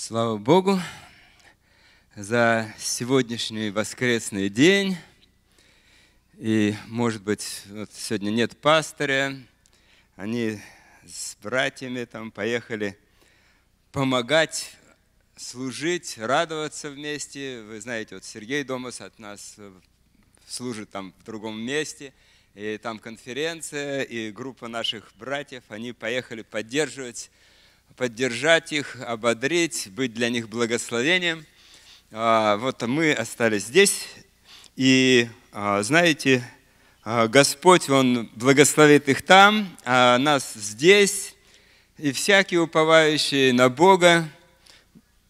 Слава Богу за сегодняшний воскресный день. И, может быть, вот сегодня нет пастыря, они с братьями там поехали помогать, служить, радоваться вместе. Вы знаете, вот Сергей Домас от нас служит там в другом месте, и там конференция, и группа наших братьев, они поехали поддерживать поддержать их, ободрить, быть для них благословением. А, вот мы остались здесь, и а, знаете, а, Господь, Он благословит их там, а нас здесь, и всякий уповающий на Бога,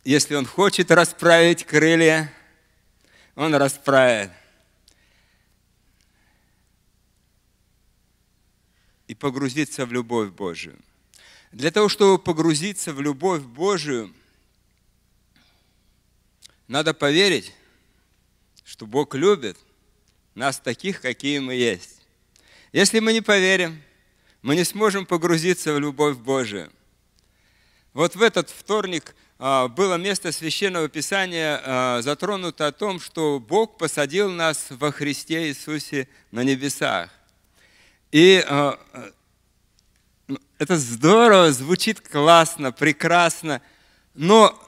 если Он хочет расправить крылья, Он расправит. И погрузиться в любовь Божию. Для того, чтобы погрузиться в любовь Божию, надо поверить, что Бог любит нас таких, какие мы есть. Если мы не поверим, мы не сможем погрузиться в любовь Божию. Вот в этот вторник а, было место Священного Писания а, затронуто о том, что Бог посадил нас во Христе Иисусе на небесах. И а, это здорово, звучит классно, прекрасно, но,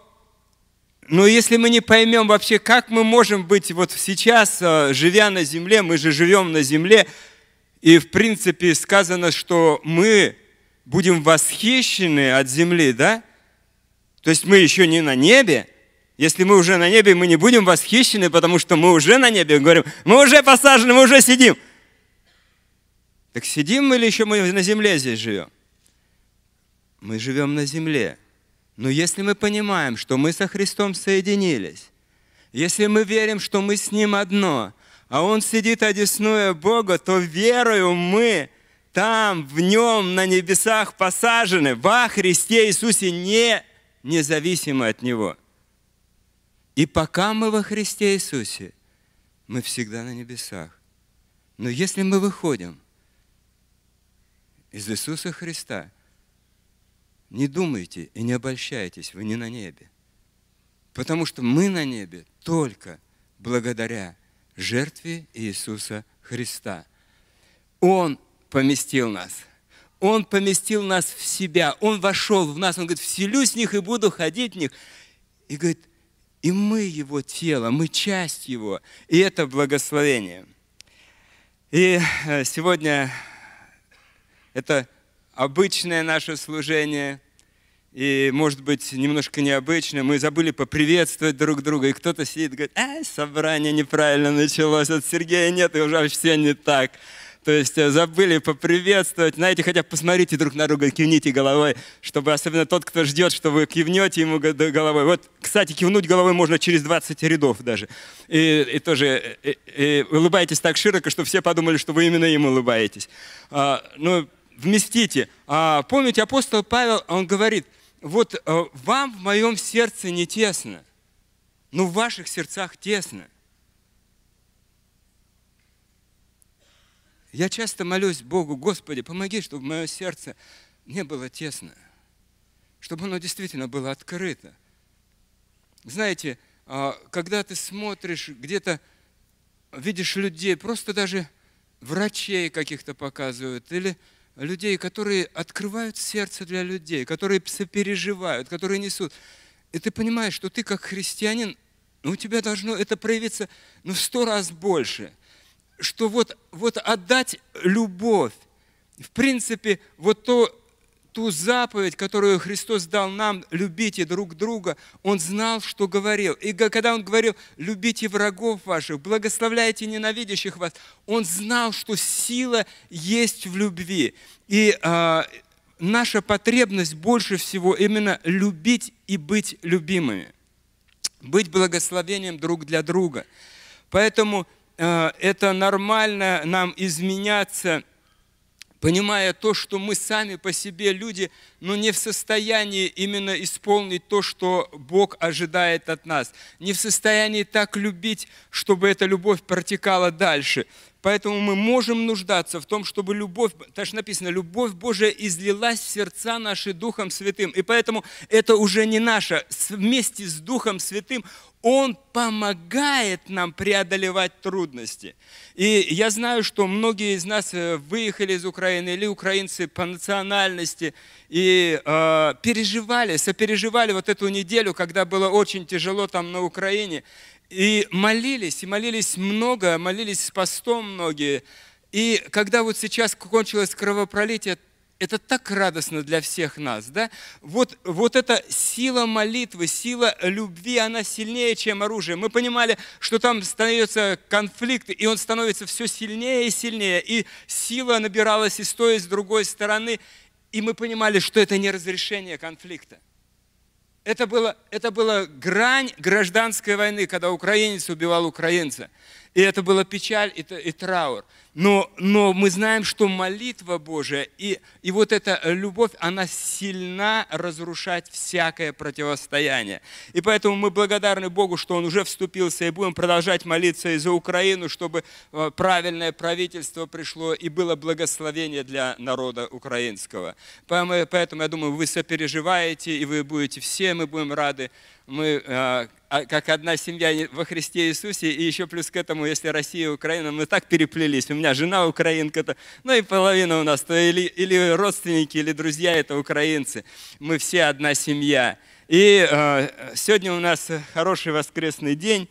но если мы не поймем вообще, как мы можем быть вот сейчас, а, живя на земле, мы же живем на земле, и в принципе сказано, что мы будем восхищены от земли, да? То есть мы еще не на небе. Если мы уже на небе, мы не будем восхищены, потому что мы уже на небе. говорим, мы уже посажены, мы уже сидим. Так сидим мы или еще мы на земле здесь живем? мы живем на земле. Но если мы понимаем, что мы со Христом соединились, если мы верим, что мы с Ним одно, а Он сидит одесную Бога, то верою мы там, в Нем, на небесах посажены, во Христе Иисусе, не независимо от Него. И пока мы во Христе Иисусе, мы всегда на небесах. Но если мы выходим из Иисуса Христа – не думайте и не обольщайтесь, вы не на небе. Потому что мы на небе только благодаря жертве Иисуса Христа. Он поместил нас. Он поместил нас в себя. Он вошел в нас. Он говорит, вселюсь в них и буду ходить в них. И говорит, и мы его тело, мы часть его. И это благословение. И э, сегодня это обычное наше служение и, может быть, немножко необычно Мы забыли поприветствовать друг друга, и кто-то сидит и говорит, «Ай, собрание неправильно началось, от Сергея нет, и уже все не так». То есть э, забыли поприветствовать. Знаете, хотя посмотрите друг на друга, кивните головой, чтобы особенно тот, кто ждет, что вы кивнете ему головой. Вот, кстати, кивнуть головой можно через 20 рядов даже. И, и тоже и, э, и э, улыбайтесь так широко, что все подумали, что вы именно им улыбаетесь. А, ну, вместите. А, помните, апостол Павел, он говорит, вот э, вам в моем сердце не тесно, но в ваших сердцах тесно. Я часто молюсь Богу, Господи, помоги, чтобы мое сердце не было тесно, чтобы оно действительно было открыто. Знаете, а, когда ты смотришь, где-то видишь людей, просто даже врачей каких-то показывают, или людей, которые открывают сердце для людей, которые сопереживают, которые несут. И ты понимаешь, что ты как христианин, ну, у тебя должно это проявиться ну, в сто раз больше. Что вот, вот отдать любовь, в принципе, вот то, ту заповедь, которую Христос дал нам, любите друг друга, Он знал, что говорил. И когда Он говорил, любите врагов ваших, благословляйте ненавидящих вас, Он знал, что сила есть в любви. И а, наша потребность больше всего именно любить и быть любимыми, быть благословением друг для друга. Поэтому а, это нормально нам изменяться – понимая то, что мы сами по себе люди, но не в состоянии именно исполнить то, что Бог ожидает от нас, не в состоянии так любить, чтобы эта любовь протекала дальше. Поэтому мы можем нуждаться в том, чтобы любовь, так же написано, любовь Божия излилась в сердца наши Духом Святым. И поэтому это уже не наше. Вместе с Духом Святым Он помогает нам преодолевать трудности. И я знаю, что многие из нас э, выехали из Украины или украинцы по национальности и э, переживали, сопереживали вот эту неделю, когда было очень тяжело там на Украине. И молились, и молились много, молились с постом многие. И когда вот сейчас кончилось кровопролитие, это так радостно для всех нас, да? Вот, вот эта сила молитвы, сила любви, она сильнее, чем оружие. Мы понимали, что там становится конфликт, и он становится все сильнее и сильнее, и сила набиралась и с той, и с другой стороны, и мы понимали, что это не разрешение конфликта. Это было, это была грань гражданской войны, когда украинец убивал украинца. И это была печаль и, и траур. Но, но мы знаем, что молитва Божия и, и вот эта любовь, она сильна разрушать всякое противостояние. И поэтому мы благодарны Богу, что Он уже вступился, и будем продолжать молиться и за Украину, чтобы э, правильное правительство пришло и было благословение для народа украинского. Поэтому, поэтому я думаю, вы сопереживаете, и вы будете все, мы будем рады мы а, а, как одна семья во Христе Иисусе, и еще плюс к этому, если Россия и Украина, мы так переплелись. У меня жена украинка, -то, ну и половина у нас, то или, или родственники, или друзья это украинцы. Мы все одна семья. И э, сегодня у нас хороший воскресный день,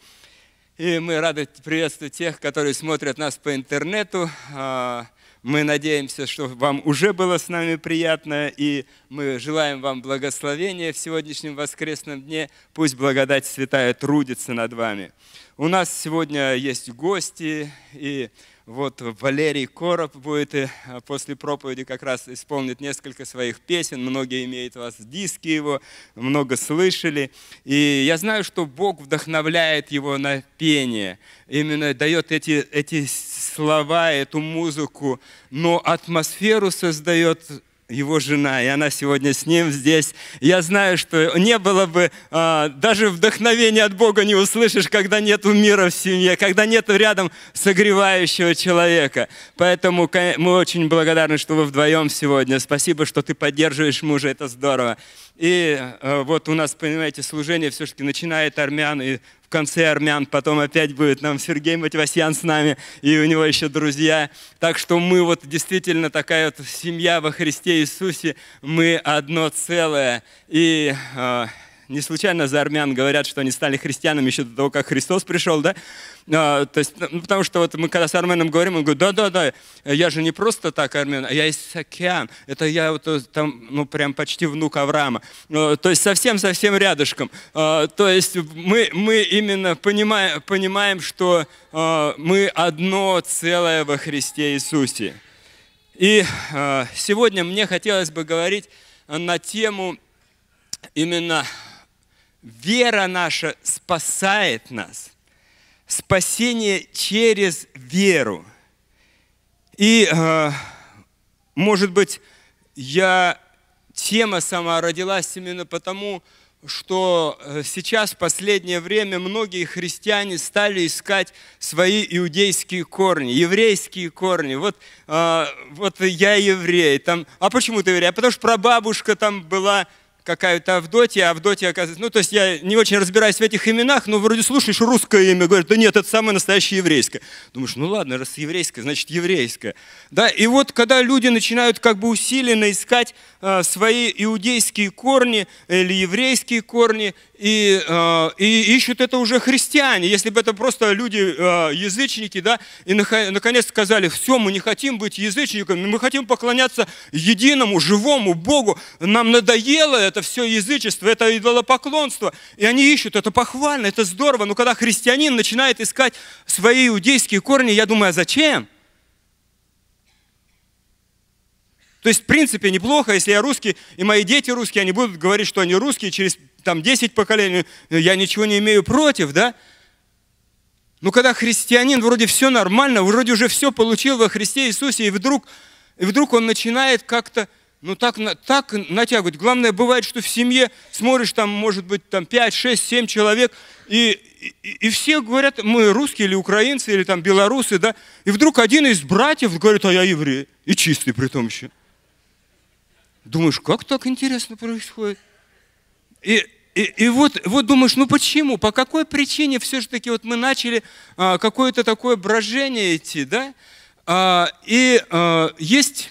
и мы рады приветствовать тех, которые смотрят нас по интернету. Э, мы надеемся, что вам уже было с нами приятно, и мы желаем вам благословения в сегодняшнем воскресном дне. Пусть благодать святая трудится над вами. У нас сегодня есть гости, и вот Валерий Короб будет э, после проповеди как раз исполнит несколько своих песен. Многие имеют у вас диски его, много слышали. И я знаю, что Бог вдохновляет его на пение. Именно дает эти, эти слова, эту музыку, но атмосферу создает его жена, и она сегодня с ним здесь. Я знаю, что не было бы, а, даже вдохновения от Бога не услышишь, когда нет мира в семье, когда нет рядом согревающего человека. Поэтому мы очень благодарны, что вы вдвоем сегодня. Спасибо, что ты поддерживаешь мужа, это здорово. И э, вот у нас, понимаете, служение все-таки начинает армян, и в конце армян, потом опять будет нам Сергей Матвасьян с нами, и у него еще друзья. Так что мы вот действительно такая вот семья во Христе Иисусе, мы одно целое. И э, не случайно за армян говорят, что они стали христианами еще до того, как Христос пришел, да? А, то есть, ну, ну, потому что вот мы когда с арменом говорим, он говорит, да-да-да, я же не просто так армян, а я из океан. Это я вот э, там, ну, прям почти внук Авраама. А, то есть совсем-совсем рядышком. А, то есть мы, мы именно понимаем, понимаем что а, мы одно целое во Христе Иисусе. И а, сегодня мне хотелось бы говорить на тему именно Вера наша спасает нас. Спасение через веру. И, э, может быть, я тема сама родилась именно потому, что э, сейчас, в последнее время, многие христиане стали искать свои иудейские корни, еврейские корни. Вот, э, вот я еврей. Там, а почему ты еврей? А потому что прабабушка там была какая-то Авдотья, а Авдотья оказывается... Ну, то есть я не очень разбираюсь в этих именах, но вроде слушаешь русское имя, говоришь, да нет, это самое настоящее еврейское. Думаешь, ну ладно, раз еврейское, значит еврейское. Да, и вот когда люди начинают как бы усиленно искать э, свои иудейские корни или еврейские корни, и, э, и ищут это уже христиане. Если бы это просто люди, э, язычники, да, и наконец сказали, все, мы не хотим быть язычниками, мы хотим поклоняться единому, живому Богу. Нам надоело это все язычество, это идолопоклонство. И они ищут, это похвально, это здорово. Но когда христианин начинает искать свои иудейские корни, я думаю, а зачем? То есть, в принципе, неплохо, если я русский, и мои дети русские, они будут говорить, что они русские через там 10 поколений, э, я ничего не имею против, да? Но когда христианин, вроде все нормально, вроде уже все получил во Христе Иисусе, и вдруг, и вдруг он начинает как-то, ну так, так натягивать. Главное, бывает, что в семье смотришь, там, может быть, там 5, 6, 7 человек, и, и, и все говорят, мы русские или украинцы, или там белорусы, да, и вдруг один из братьев говорит, а я еврей, и чистый при том еще. Думаешь, как так интересно происходит? И и, и вот, вот думаешь, ну почему, по какой причине все-таки же вот мы начали а, какое-то такое брожение идти, да? А, и а, есть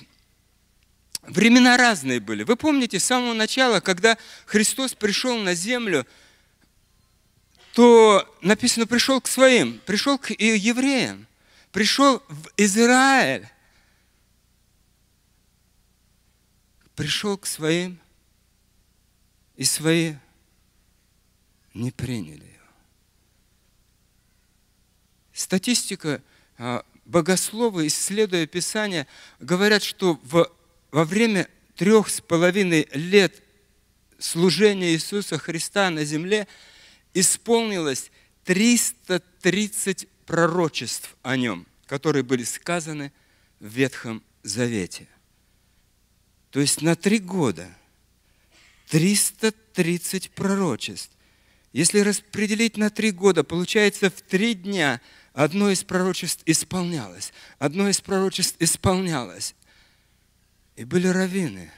времена разные были. Вы помните с самого начала, когда Христос пришел на землю, то написано, пришел к своим, пришел к евреям, пришел в Израиль, пришел к своим, и свои не приняли его. Статистика а, богословы, исследуя Писание, говорят, что в, во время трех с половиной лет служения Иисуса Христа на земле исполнилось 330 пророчеств о Нем, которые были сказаны в Ветхом Завете. То есть на три года 330 пророчеств. Если распределить на три года, получается в три дня одно из пророчеств исполнялось, одно из пророчеств исполнялось. И были раввины,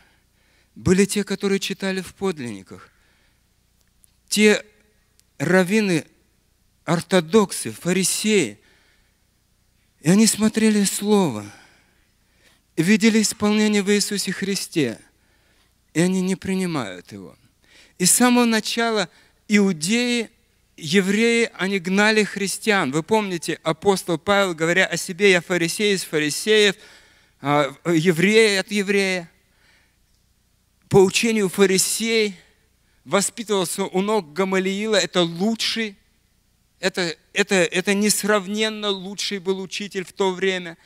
были те, которые читали в подлинниках. Те раввины, ортодоксы, фарисеи, и они смотрели Слово, видели исполнение в Иисусе Христе, и они не принимают его. И с самого начала – иудеи, евреи, они гнали христиан. Вы помните, апостол Павел, говоря о себе, я фарисей из фарисеев, а, еврей от еврея. По учению фарисей воспитывался у ног Гамалиила, это лучший, это, это, это несравненно лучший был учитель в то время.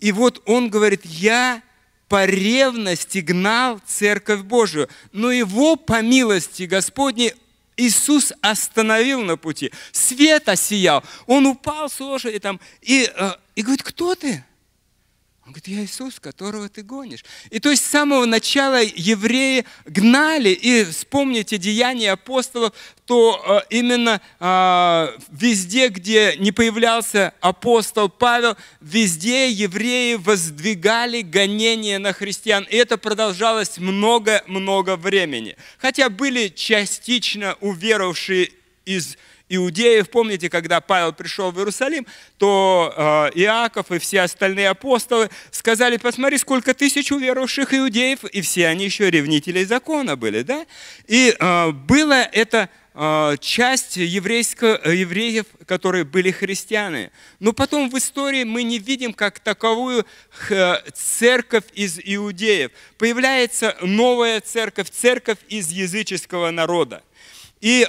И вот он говорит, я по ревности гнал Церковь Божию. Но его, по милости Господней, Иисус остановил на пути, свет осиял, он упал с лошади там и, э, и говорит, кто ты? Он говорит, я Иисус, которого ты гонишь. И то есть с самого начала евреи гнали, и вспомните деяния апостолов, то э, именно а, везде, где не появлялся апостол Павел, везде евреи воздвигали гонения на христиан. И это продолжалось много-много времени. Хотя были частично уверовавшие из Иисуса, иудеев. Помните, когда Павел пришел в Иерусалим, то э, Иаков и все остальные апостолы сказали, посмотри, сколько тысяч уверовавших иудеев, и все они еще ревнители закона были. Да? И э, было это э, часть еврейского, евреев, которые были христианы. Но потом в истории мы не видим как таковую церковь из иудеев. Появляется новая церковь, церковь из языческого народа. И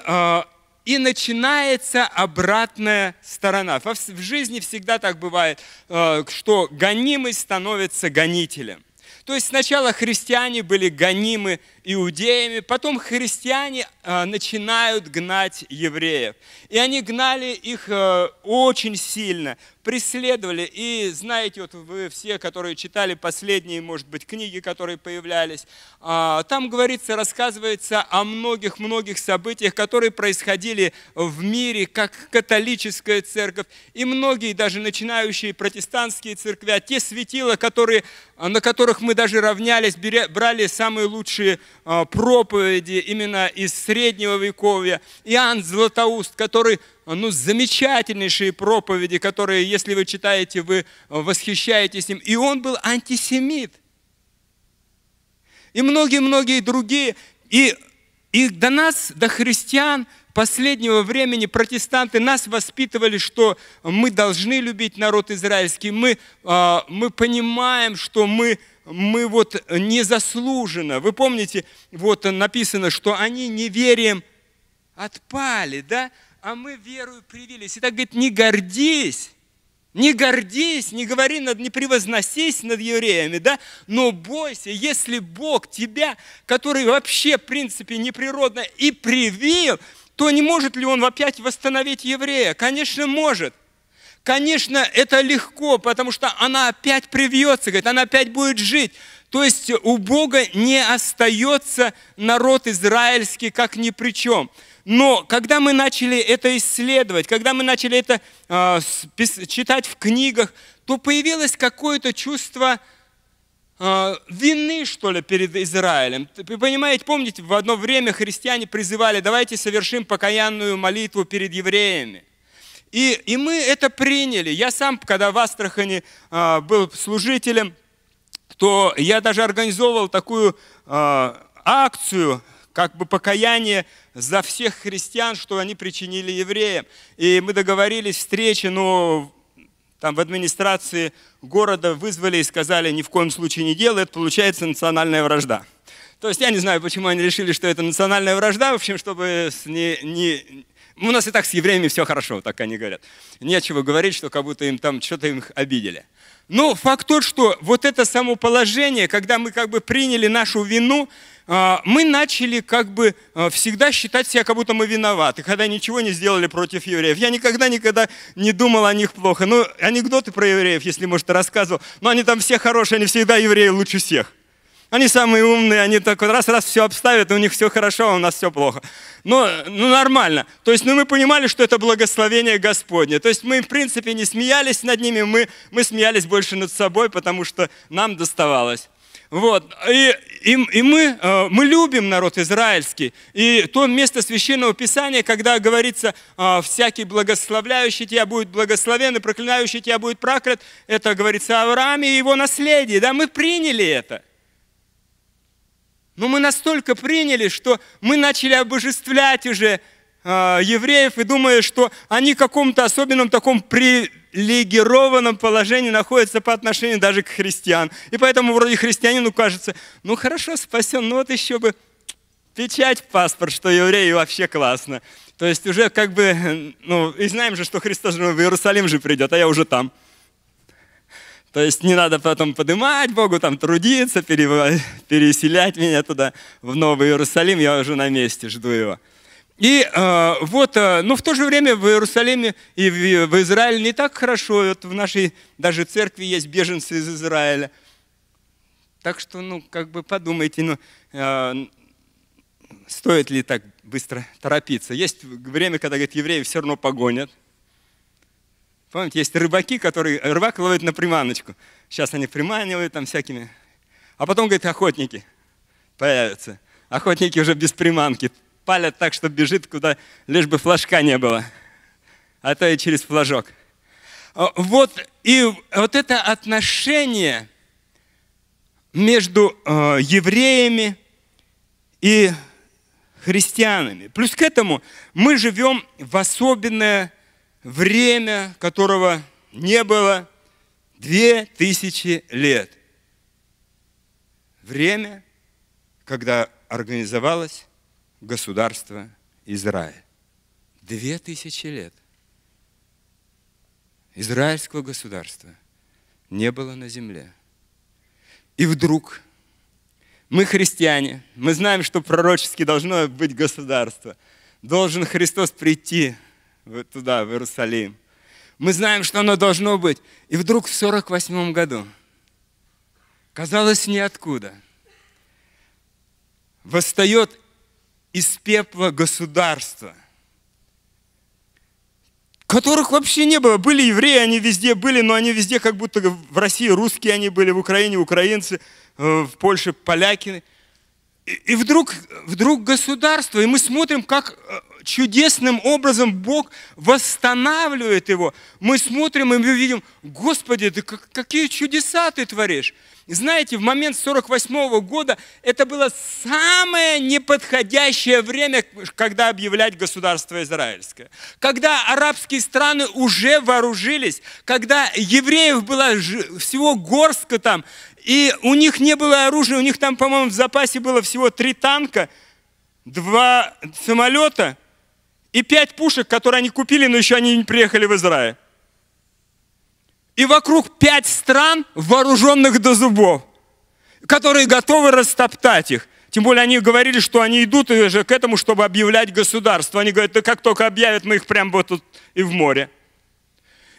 и начинается обратная сторона. В жизни всегда так бывает, э, что гонимый становится гонителем. То есть сначала христиане были гонимы иудеями, потом христиане а, начинают гнать евреев. И они гнали их а, очень сильно, преследовали. И знаете, вот вы все, которые читали последние, может быть, книги, которые появлялись, а, там говорится, рассказывается о многих-многих событиях, которые происходили в мире, как католическая церковь, и многие даже начинающие протестантские церкви, а те светила, которые, на которых мы даже равнялись, брали самые лучшие а, проповеди именно из среднего вековья. Иоанн Златоуст, который, а, ну, замечательнейшие проповеди, которые, если вы читаете, вы а, восхищаетесь им. И он был антисемит. И многие-многие другие. И, и до нас, до христиан – последнего времени протестанты нас воспитывали, что мы должны любить народ израильский, мы, а, мы понимаем, что мы, мы вот незаслуженно. Вы помните, вот написано, что они неверием отпали, да? А мы верою привились. И так говорит, не гордись, не гордись, не говори, над, не превозносись над евреями, да? Но бойся, если Бог тебя, который вообще, в принципе, неприродно и привил, то не может ли он опять восстановить еврея? Конечно, может. Конечно, это легко, потому что она опять привьется, говорит, она опять будет жить. То есть у Бога не остается народ израильский как ни при чем. Но когда мы начали это исследовать, когда мы начали это э, читать в книгах, то появилось какое-то чувство, э, а, вины, что ли, перед Израилем. Вы понимаете, помните, в одно время христиане призывали, давайте совершим покаянную молитву перед евреями. И, и мы это приняли. Я сам, когда в Астрахани а, был служителем, то я даже организовывал такую а, акцию, как бы покаяние за всех христиан, что они причинили евреям. И мы договорились встречи, но там в администрации города вызвали и сказали, ни в коем случае не делай, получается национальная вражда. То есть я не знаю, почему они решили, что это национальная вражда, в общем, чтобы не, не, у нас и так с евреями все хорошо, так они говорят. Нечего говорить, что как будто им там что-то их обидели. Но ну, факт тот, что вот это самоположение, когда мы как бы приняли нашу вину, а, мы начали как бы а, всегда считать себя, как будто мы виноваты, когда ничего не сделали против евреев. Я никогда-никогда не думал о них плохо. Ну, анекдоты про евреев, если, может, рассказывал, но ну, они там все хорошие, они всегда евреи лучше всех. Они самые умные, они так вот раз-раз все обставят, у них все хорошо, а у нас все плохо. Но ну, нормально. То есть ну, мы понимали, что это благословение Господне. То есть мы, в принципе, не смеялись над ними, мы, мы смеялись больше над собой, потому что нам доставалось. Вот. И, и, и мы, э, мы любим народ израильский. И то место Священного Писания, когда говорится, э, всякий благословляющий тебя будет благословен, и проклинающий тебя будет проклят, это говорится о Аврааме и его наследии. Да, мы приняли это. Но мы настолько приняли, что мы начали обожествлять уже э, евреев и думая, что они в каком-то особенном таком привилегированном положении находятся по отношению даже к христиан. И поэтому вроде христианину кажется, ну хорошо, спасен, ну вот еще бы печать, паспорт, что евреи вообще классно. То есть уже как бы, ну и знаем же, что Христос же в Иерусалим же придет, а я уже там – то есть не надо потом поднимать Богу, там трудиться, переселять меня туда, в Новый Иерусалим. Я уже на месте жду его. И э, вот, э, но в то же время в Иерусалиме и в, в Израиле не так хорошо. Вот в нашей даже церкви есть беженцы из Израиля. Так что, ну, как бы подумайте, ну, э, стоит ли так быстро торопиться. Есть время, когда, говорит, евреи все равно погонят – Помните, есть рыбаки, которые э, рыбак ловит на приманочку. Сейчас они приманивают там всякими. А потом, говорит, охотники появятся. Охотники уже без приманки. Палят так, что бежит куда, лишь бы флажка не было. А то и через флажок. А, вот, и вот это отношение между э, евреями и христианами. Плюс к этому мы живем в особенное время, которого не было две тысячи лет. Время, когда организовалось государство Израиль. Две тысячи лет израильского государства не было на земле. И вдруг мы христиане, мы знаем, что пророчески должно быть государство. Должен Христос прийти туда, в Иерусалим. Мы знаем, что оно должно быть. И вдруг в 48 году, казалось, ниоткуда, восстает из пепла государство, которых вообще не было. Были евреи, они везде были, но они везде как будто в России русские они были, в Украине украинцы, э, в Польше поляки. и вдруг, вдруг государство, и мы смотрим, как э, чудесным образом Бог восстанавливает его. Мы смотрим и мы видим, Господи, ты как, какие чудеса ты творишь. знаете, в момент 48 -го года это было самое неподходящее время, когда объявлять государство израильское. Когда арабские страны уже вооружились, когда евреев было всего горстка там, и у них не было оружия, у них там, по-моему, в запасе было всего три танка, два самолета – и пять пушек, которые они купили, но еще они не приехали в Израиль. И вокруг пять стран, вооруженных до зубов, которые готовы растоптать их. Тем более они говорили, что они идут уже к этому, чтобы объявлять государство. Они говорят, да как только объявят, мы их прямо вот тут и в море.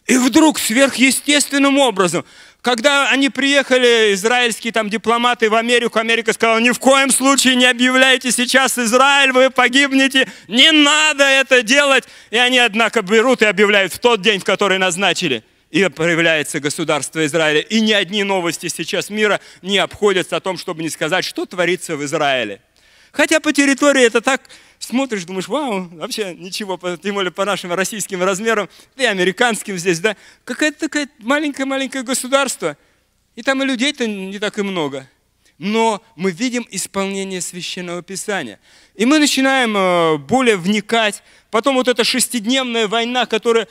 И вдруг сверхъестественным образом, когда они приехали, израильские там дипломаты в Америку, Америка сказала, ни в коем случае не объявляйте сейчас Израиль, вы погибнете, не надо это делать. И они, однако, берут и объявляют в тот день, в который назначили. И проявляется государство Израиля. И ни одни новости сейчас мира не обходятся о том, чтобы не сказать, что творится в Израиле. Хотя по территории это так смотришь, думаешь, вау, вообще ничего, тем более по нашим российским размерам, да и американским здесь, да, какое-то такое маленькое-маленькое государство, и там и людей-то не так и много. Но мы видим исполнение Священного Писания. И мы начинаем э, более вникать. Потом вот эта шестидневная война, которая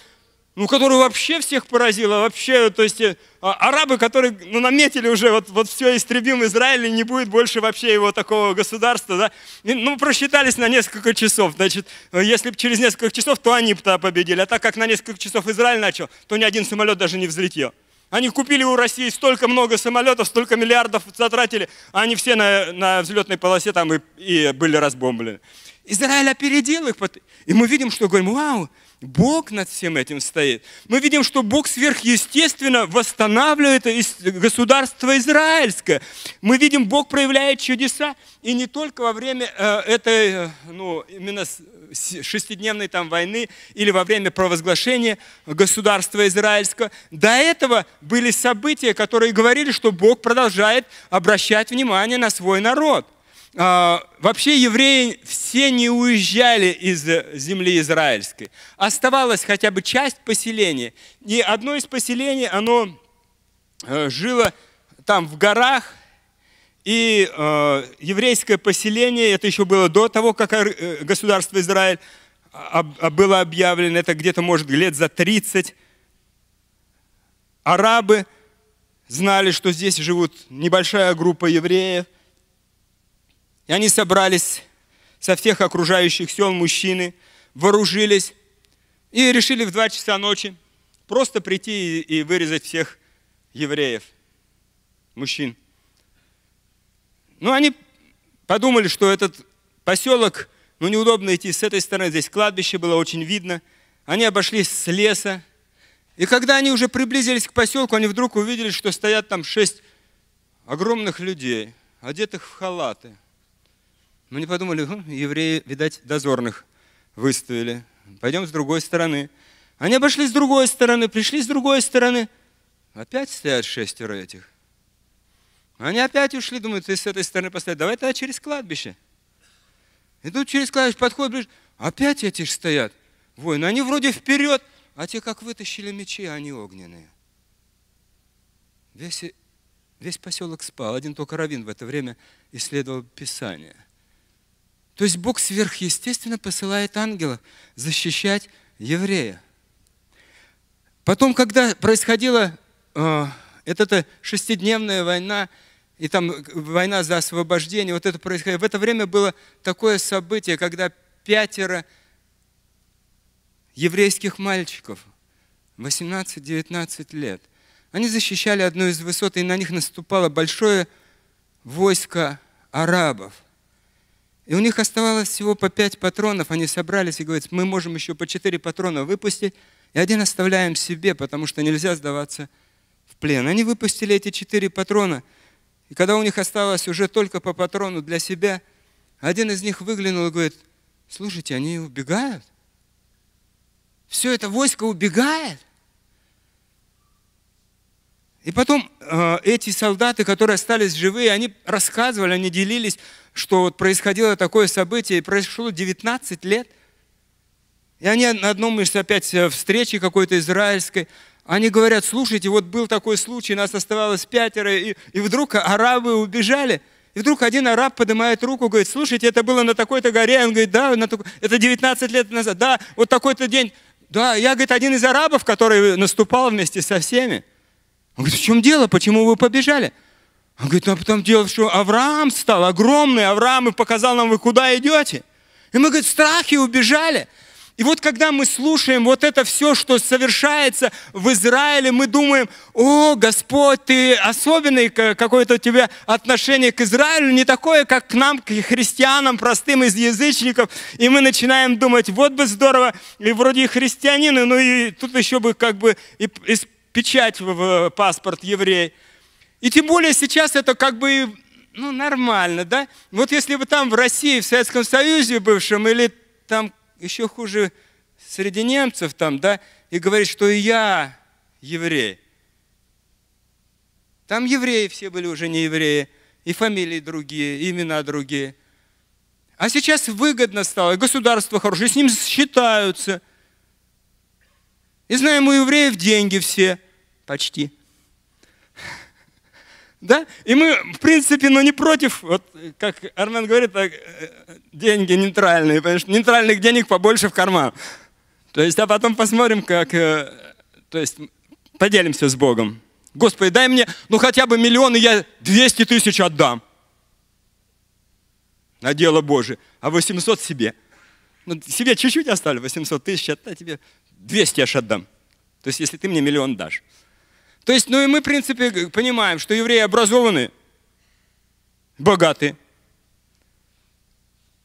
ну, которую вообще всех поразило, вообще, то есть э, а, арабы, которые ну, наметили уже, вот, вот все, истребим Израиль, и не будет больше вообще его такого государства, да, и, ну, просчитались на несколько часов, значит, э, если бы через несколько часов, то они бы победили, а так как на несколько часов Израиль начал, то ни один самолет даже не взлетел. Они купили у России столько много самолетов, столько миллиардов затратили, а они все на, на взлетной полосе там и, и были разбомблены. Израиль опередил их, и мы видим, что говорим, вау, Бог над всем этим стоит. Мы видим, что Бог сверхъестественно восстанавливает государство израильское. Мы видим, Бог проявляет чудеса, и не только во время э, этой, э, ну, именно шестидневной там войны или во время провозглашения государства израильского. До этого были события, которые говорили, что Бог продолжает обращать внимание на свой народ. А, вообще евреи все не уезжали из земли израильской. Оставалась хотя бы часть поселения. И одно из поселений, оно э, жило там в горах, и э, еврейское поселение, это еще было до того, как э, государство Израиль а, а, было объявлено, это где-то, может, лет за 30. Арабы знали, что здесь живут небольшая группа евреев – и они собрались со всех окружающих сел мужчины, вооружились и решили в 2 часа ночи просто прийти и вырезать всех евреев, мужчин. Ну, они подумали, что этот поселок, ну, неудобно идти с этой стороны, здесь кладбище было очень видно. Они обошли с леса. И когда они уже приблизились к поселку, они вдруг увидели, что стоят там шесть огромных людей, одетых в халаты – мы ну, не подумали, «Хм, евреи, видать, дозорных выставили. Пойдем с другой стороны. Они обошли с другой стороны, пришли с другой стороны. Опять стоят шестеро этих. Они опять ушли, думают, ты с этой стороны поставь. Давай тогда через кладбище. Идут через кладбище, подходят ближе. Опять эти же стоят. Воины, они вроде вперед, а те, как вытащили мечи, они огненные. Весь, весь поселок спал. Один только Равин в это время исследовал Писание – то есть Бог сверхъестественно посылает ангела защищать еврея. Потом, когда происходила э, эта шестидневная война, и там э, война за освобождение, вот это происходило. В это время было такое событие, когда пятеро еврейских мальчиков, 18-19 лет, они защищали одну из высот, и на них наступало большое войско арабов. И у них оставалось всего по пять патронов. Они собрались и говорят, мы можем еще по четыре патрона выпустить, и один оставляем себе, потому что нельзя сдаваться в плен. Они выпустили эти четыре патрона, и когда у них осталось уже только по патрону для себя, один из них выглянул и говорит, слушайте, они убегают? Все это войско убегает? И потом э, эти солдаты, которые остались живые, они рассказывали, они делились, что вот происходило такое событие, и прошло 19 лет. И они на одном из опять э, встречи какой-то израильской, они говорят, слушайте, вот был такой случай, нас оставалось пятеро, и, и вдруг арабы убежали. И вдруг один араб поднимает руку, говорит, слушайте, это было на такой-то горе. Он говорит, да, на это 19 лет назад, да, вот такой-то день. Да, я, говорит, один из арабов, который наступал вместе со всеми. Он говорит, в чем дело, почему вы побежали? Он говорит, «Ну, а потом дело, что Авраам стал огромный, Авраам и показал нам, вы куда идете. И мы, говорит, страхи убежали. И вот когда мы слушаем вот это все, что совершается в Израиле, мы думаем, о, Господь, ты особенный, какое-то у тебя отношение к Израилю, не такое, как к нам, к христианам, простым из язычников. И мы начинаем думать, вот бы здорово, и вроде и христианины, ну и тут еще бы как бы и, и печать в паспорт еврей. И тем более сейчас это как бы ну, нормально, да? Вот если бы там в России, в Советском Союзе бывшем, или там еще хуже среди немцев там, да, и говорит, что и я еврей. Там евреи все были уже не евреи, и фамилии другие, и имена другие. А сейчас выгодно стало, и государство хорошее, с ним считаются – и знаем, у евреев деньги все почти. Да? И мы, в принципе, ну не против, вот как Армен говорит, э, деньги нейтральные, потому что нейтральных денег побольше в карман. То есть, а потом посмотрим, как, э, то есть, поделимся с Богом. Господи, дай мне, ну хотя бы миллион, и я 200 тысяч отдам на дело Божие, а 800 себе. Ну, себе чуть-чуть оставлю, 800 тысяч, отдай тебе 200 аж отдам. То есть, если ты мне миллион дашь. То есть, ну и мы, в принципе, понимаем, что евреи образованные, богаты.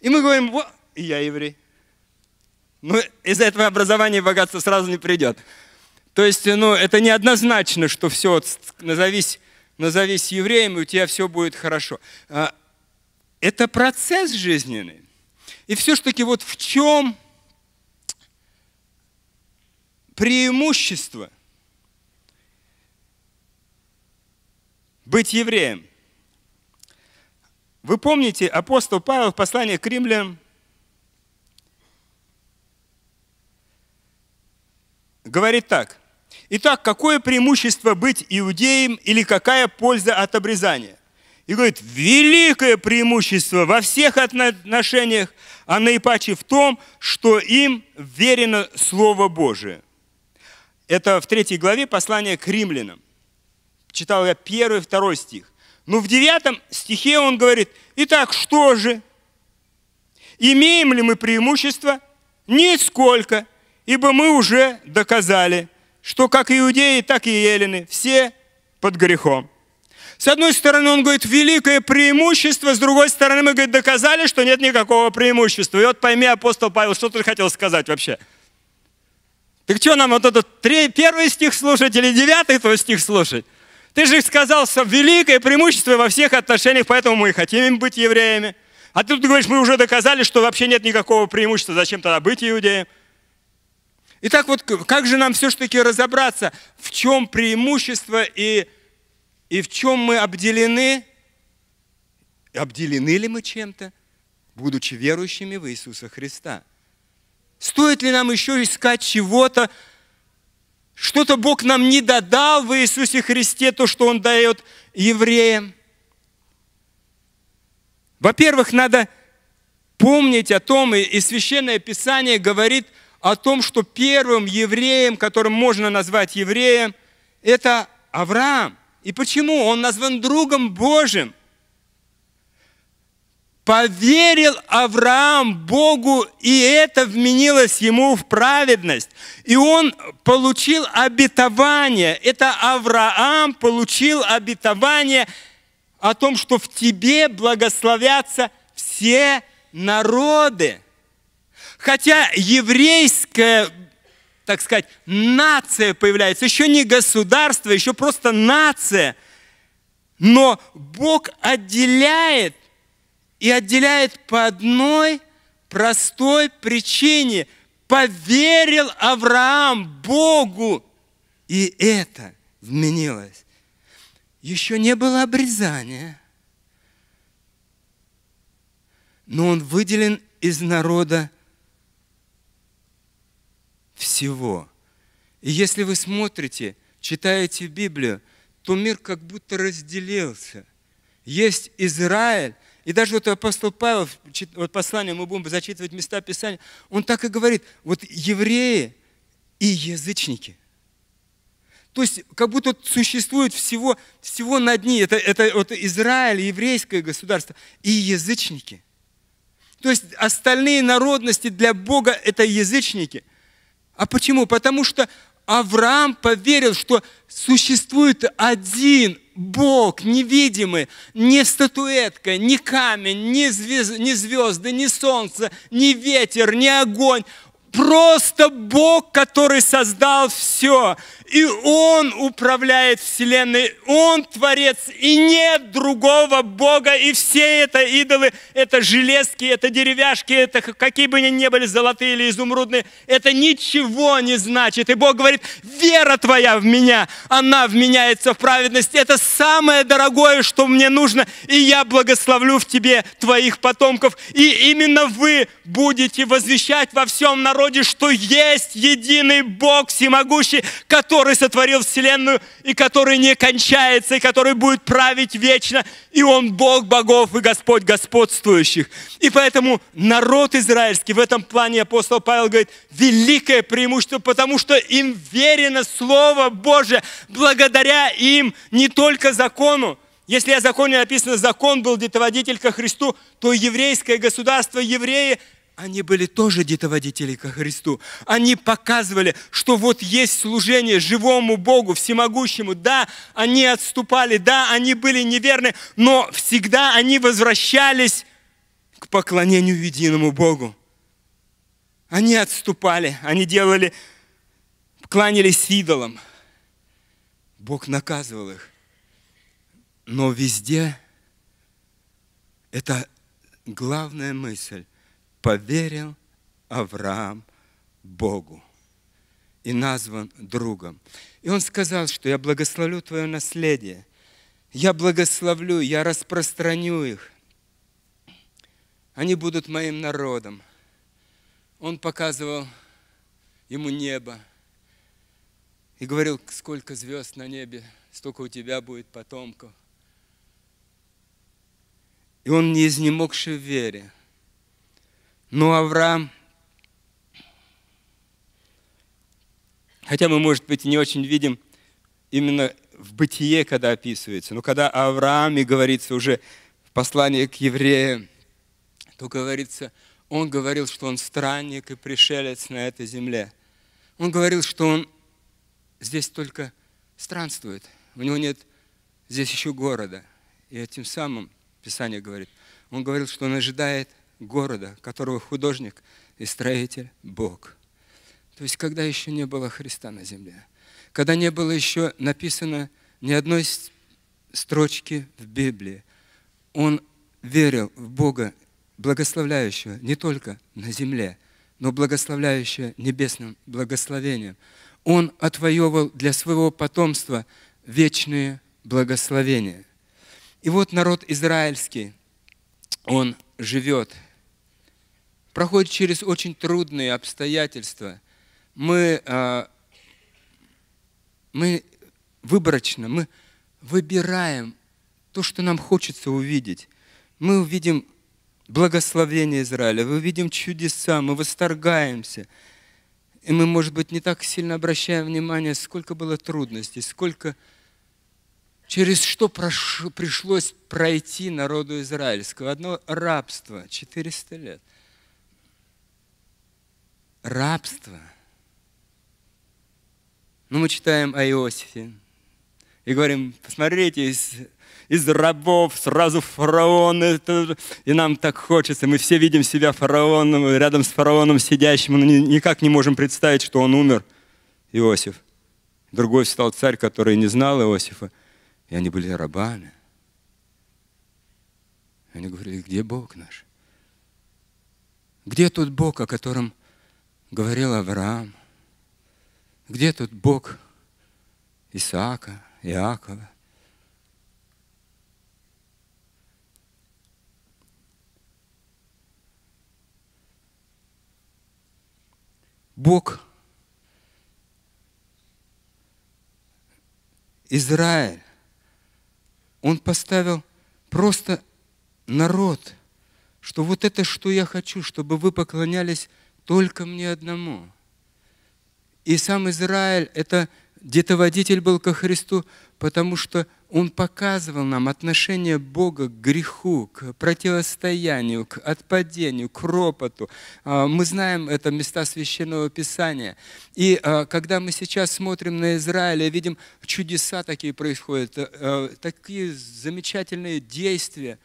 И мы говорим, вот, и я еврей. Но из-за этого образования богатство сразу не придет. То есть, э, ну, это неоднозначно, что все, назовись, назовись евреем, и у тебя все будет хорошо. А, это процесс жизненный. И все-таки вот в чем преимущество быть евреем. Вы помните, апостол Павел в послании к римлянам говорит так. Итак, какое преимущество быть иудеем или какая польза от обрезания? И говорит, великое преимущество во всех отношениях, а наипаче в том, что им верено Слово Божие. Это в третьей главе послания к римлянам. Читал я первый, второй стих. Но в девятом стихе он говорит, «Итак, что же? Имеем ли мы преимущество? Нисколько, ибо мы уже доказали, что как иудеи, так и елены, все под грехом». С одной стороны, он говорит, великое преимущество, с другой стороны, мы, говорит, доказали, что нет никакого преимущества. И вот пойми, апостол Павел, что ты хотел сказать вообще – так что нам вот этот три, первый стих слушать или девятый твой стих слушать? Ты же сказал, что великое преимущество во всех отношениях, поэтому мы и хотим быть евреями. А ты тут говоришь, мы уже доказали, что вообще нет никакого преимущества, зачем тогда быть иудеем? Итак, вот как же нам все-таки разобраться, в чем преимущество и, и в чем мы обделены? Обделены ли мы чем-то, будучи верующими в Иисуса Христа? Стоит ли нам еще искать чего-то? Что-то Бог нам не додал в Иисусе Христе, то, что Он дает евреям. Во-первых, надо помнить о том, и Священное Писание говорит о том, что первым евреем, которым можно назвать евреем, это Авраам. И почему? Он назван другом Божьим. Поверил Авраам Богу, и это вменилось ему в праведность. И он получил обетование. Это Авраам получил обетование о том, что в тебе благословятся все народы. Хотя еврейская, так сказать, нация появляется, еще не государство, еще просто нация. Но Бог отделяет – и отделяет по одной простой причине. Поверил Авраам Богу, и это вменилось. Еще не было обрезания, но он выделен из народа всего. И если вы смотрите, читаете Библию, то мир как будто разделился. Есть Израиль, и даже вот апостол Павел, вот послание мы будем зачитывать места Писания, он так и говорит, вот евреи и язычники. То есть как будто существует всего, всего на дни. Это, это вот Израиль, еврейское государство и язычники. То есть остальные народности для Бога – это язычники. А почему? Потому что Авраам поверил, что существует один Бог невидимый, не статуэтка, не камень, не звезды, не, не солнце, не ветер, не огонь просто Бог, который создал все. И Он управляет Вселенной, Он Творец, и нет другого Бога. И все это идолы, это железки, это деревяшки, это какие бы они ни были, золотые или изумрудные, это ничего не значит. И Бог говорит, вера твоя в меня, она вменяется в праведность. Это самое дорогое, что мне нужно, и я благословлю в тебе твоих потомков. И именно вы будете возвещать во всем народе народе, что есть единый Бог всемогущий, который сотворил вселенную и который не кончается, и который будет править вечно. И Он Бог богов и Господь господствующих. И поэтому народ израильский, в этом плане апостол Павел говорит, великое преимущество, потому что им верено Слово Божие, благодаря им не только закону, если о законе написано, закон был детоводитель ко Христу, то еврейское государство, евреи – они были тоже детоводители ко Христу. Они показывали, что вот есть служение живому Богу, всемогущему. Да, они отступали, да, они были неверны, но всегда они возвращались к поклонению единому Богу. Они отступали, они делали, кланялись идолам. Бог наказывал их. Но везде это главная мысль – поверил Авраам Богу и назван другом. И он сказал, что я благословлю твое наследие, я благословлю, я распространю их. Они будут моим народом. Он показывал ему небо и говорил, сколько звезд на небе, столько у тебя будет потомков. И он не изнемогший в вере – но ну, Авраам, хотя мы, может быть, не очень видим именно в бытие, когда описывается, но когда о Аврааме говорится уже в послании к евреям, то говорится, он говорил, что он странник и пришелец на этой земле. Он говорил, что он здесь только странствует, у него нет здесь еще города. И этим самым, Писание говорит, он говорил, что он ожидает города, которого художник и строитель – Бог. То есть, когда еще не было Христа на земле, когда не было еще написано ни одной строчки в Библии, он верил в Бога, благословляющего не только на земле, но благословляющего небесным благословением. Он отвоевал для своего потомства вечные благословения. И вот народ израильский, он живет – проходит через очень трудные обстоятельства. Мы, а, мы выборочно, мы выбираем то, что нам хочется увидеть. Мы увидим благословение Израиля, мы увидим чудеса, мы восторгаемся. И мы, может быть, не так сильно обращаем внимание, сколько было трудностей, сколько через что прош... пришлось пройти народу израильского. Одно рабство, 400 лет – рабство. Но ну, мы читаем о Иосифе и говорим, посмотрите, из, из рабов сразу фараон, это, и нам так хочется. Мы все видим себя фараоном, рядом с фараоном сидящим, но никак не можем представить, что он умер, Иосиф. Другой стал царь, который не знал Иосифа, и они были рабами. Они говорили, где Бог наш? Где тот Бог, о котором говорил Авраам? Где тут Бог Исаака, Иакова? Бог Израиль, Он поставил просто народ, что вот это, что я хочу, чтобы вы поклонялись только мне одному. И сам Израиль – это детоводитель был ко Христу, потому что он показывал нам отношение Бога к греху, к противостоянию, к отпадению, к ропоту. А, мы знаем это места Священного Писания. И а, когда мы сейчас смотрим на Израиль видим, чудеса такие происходят, э, э, такие замечательные действия,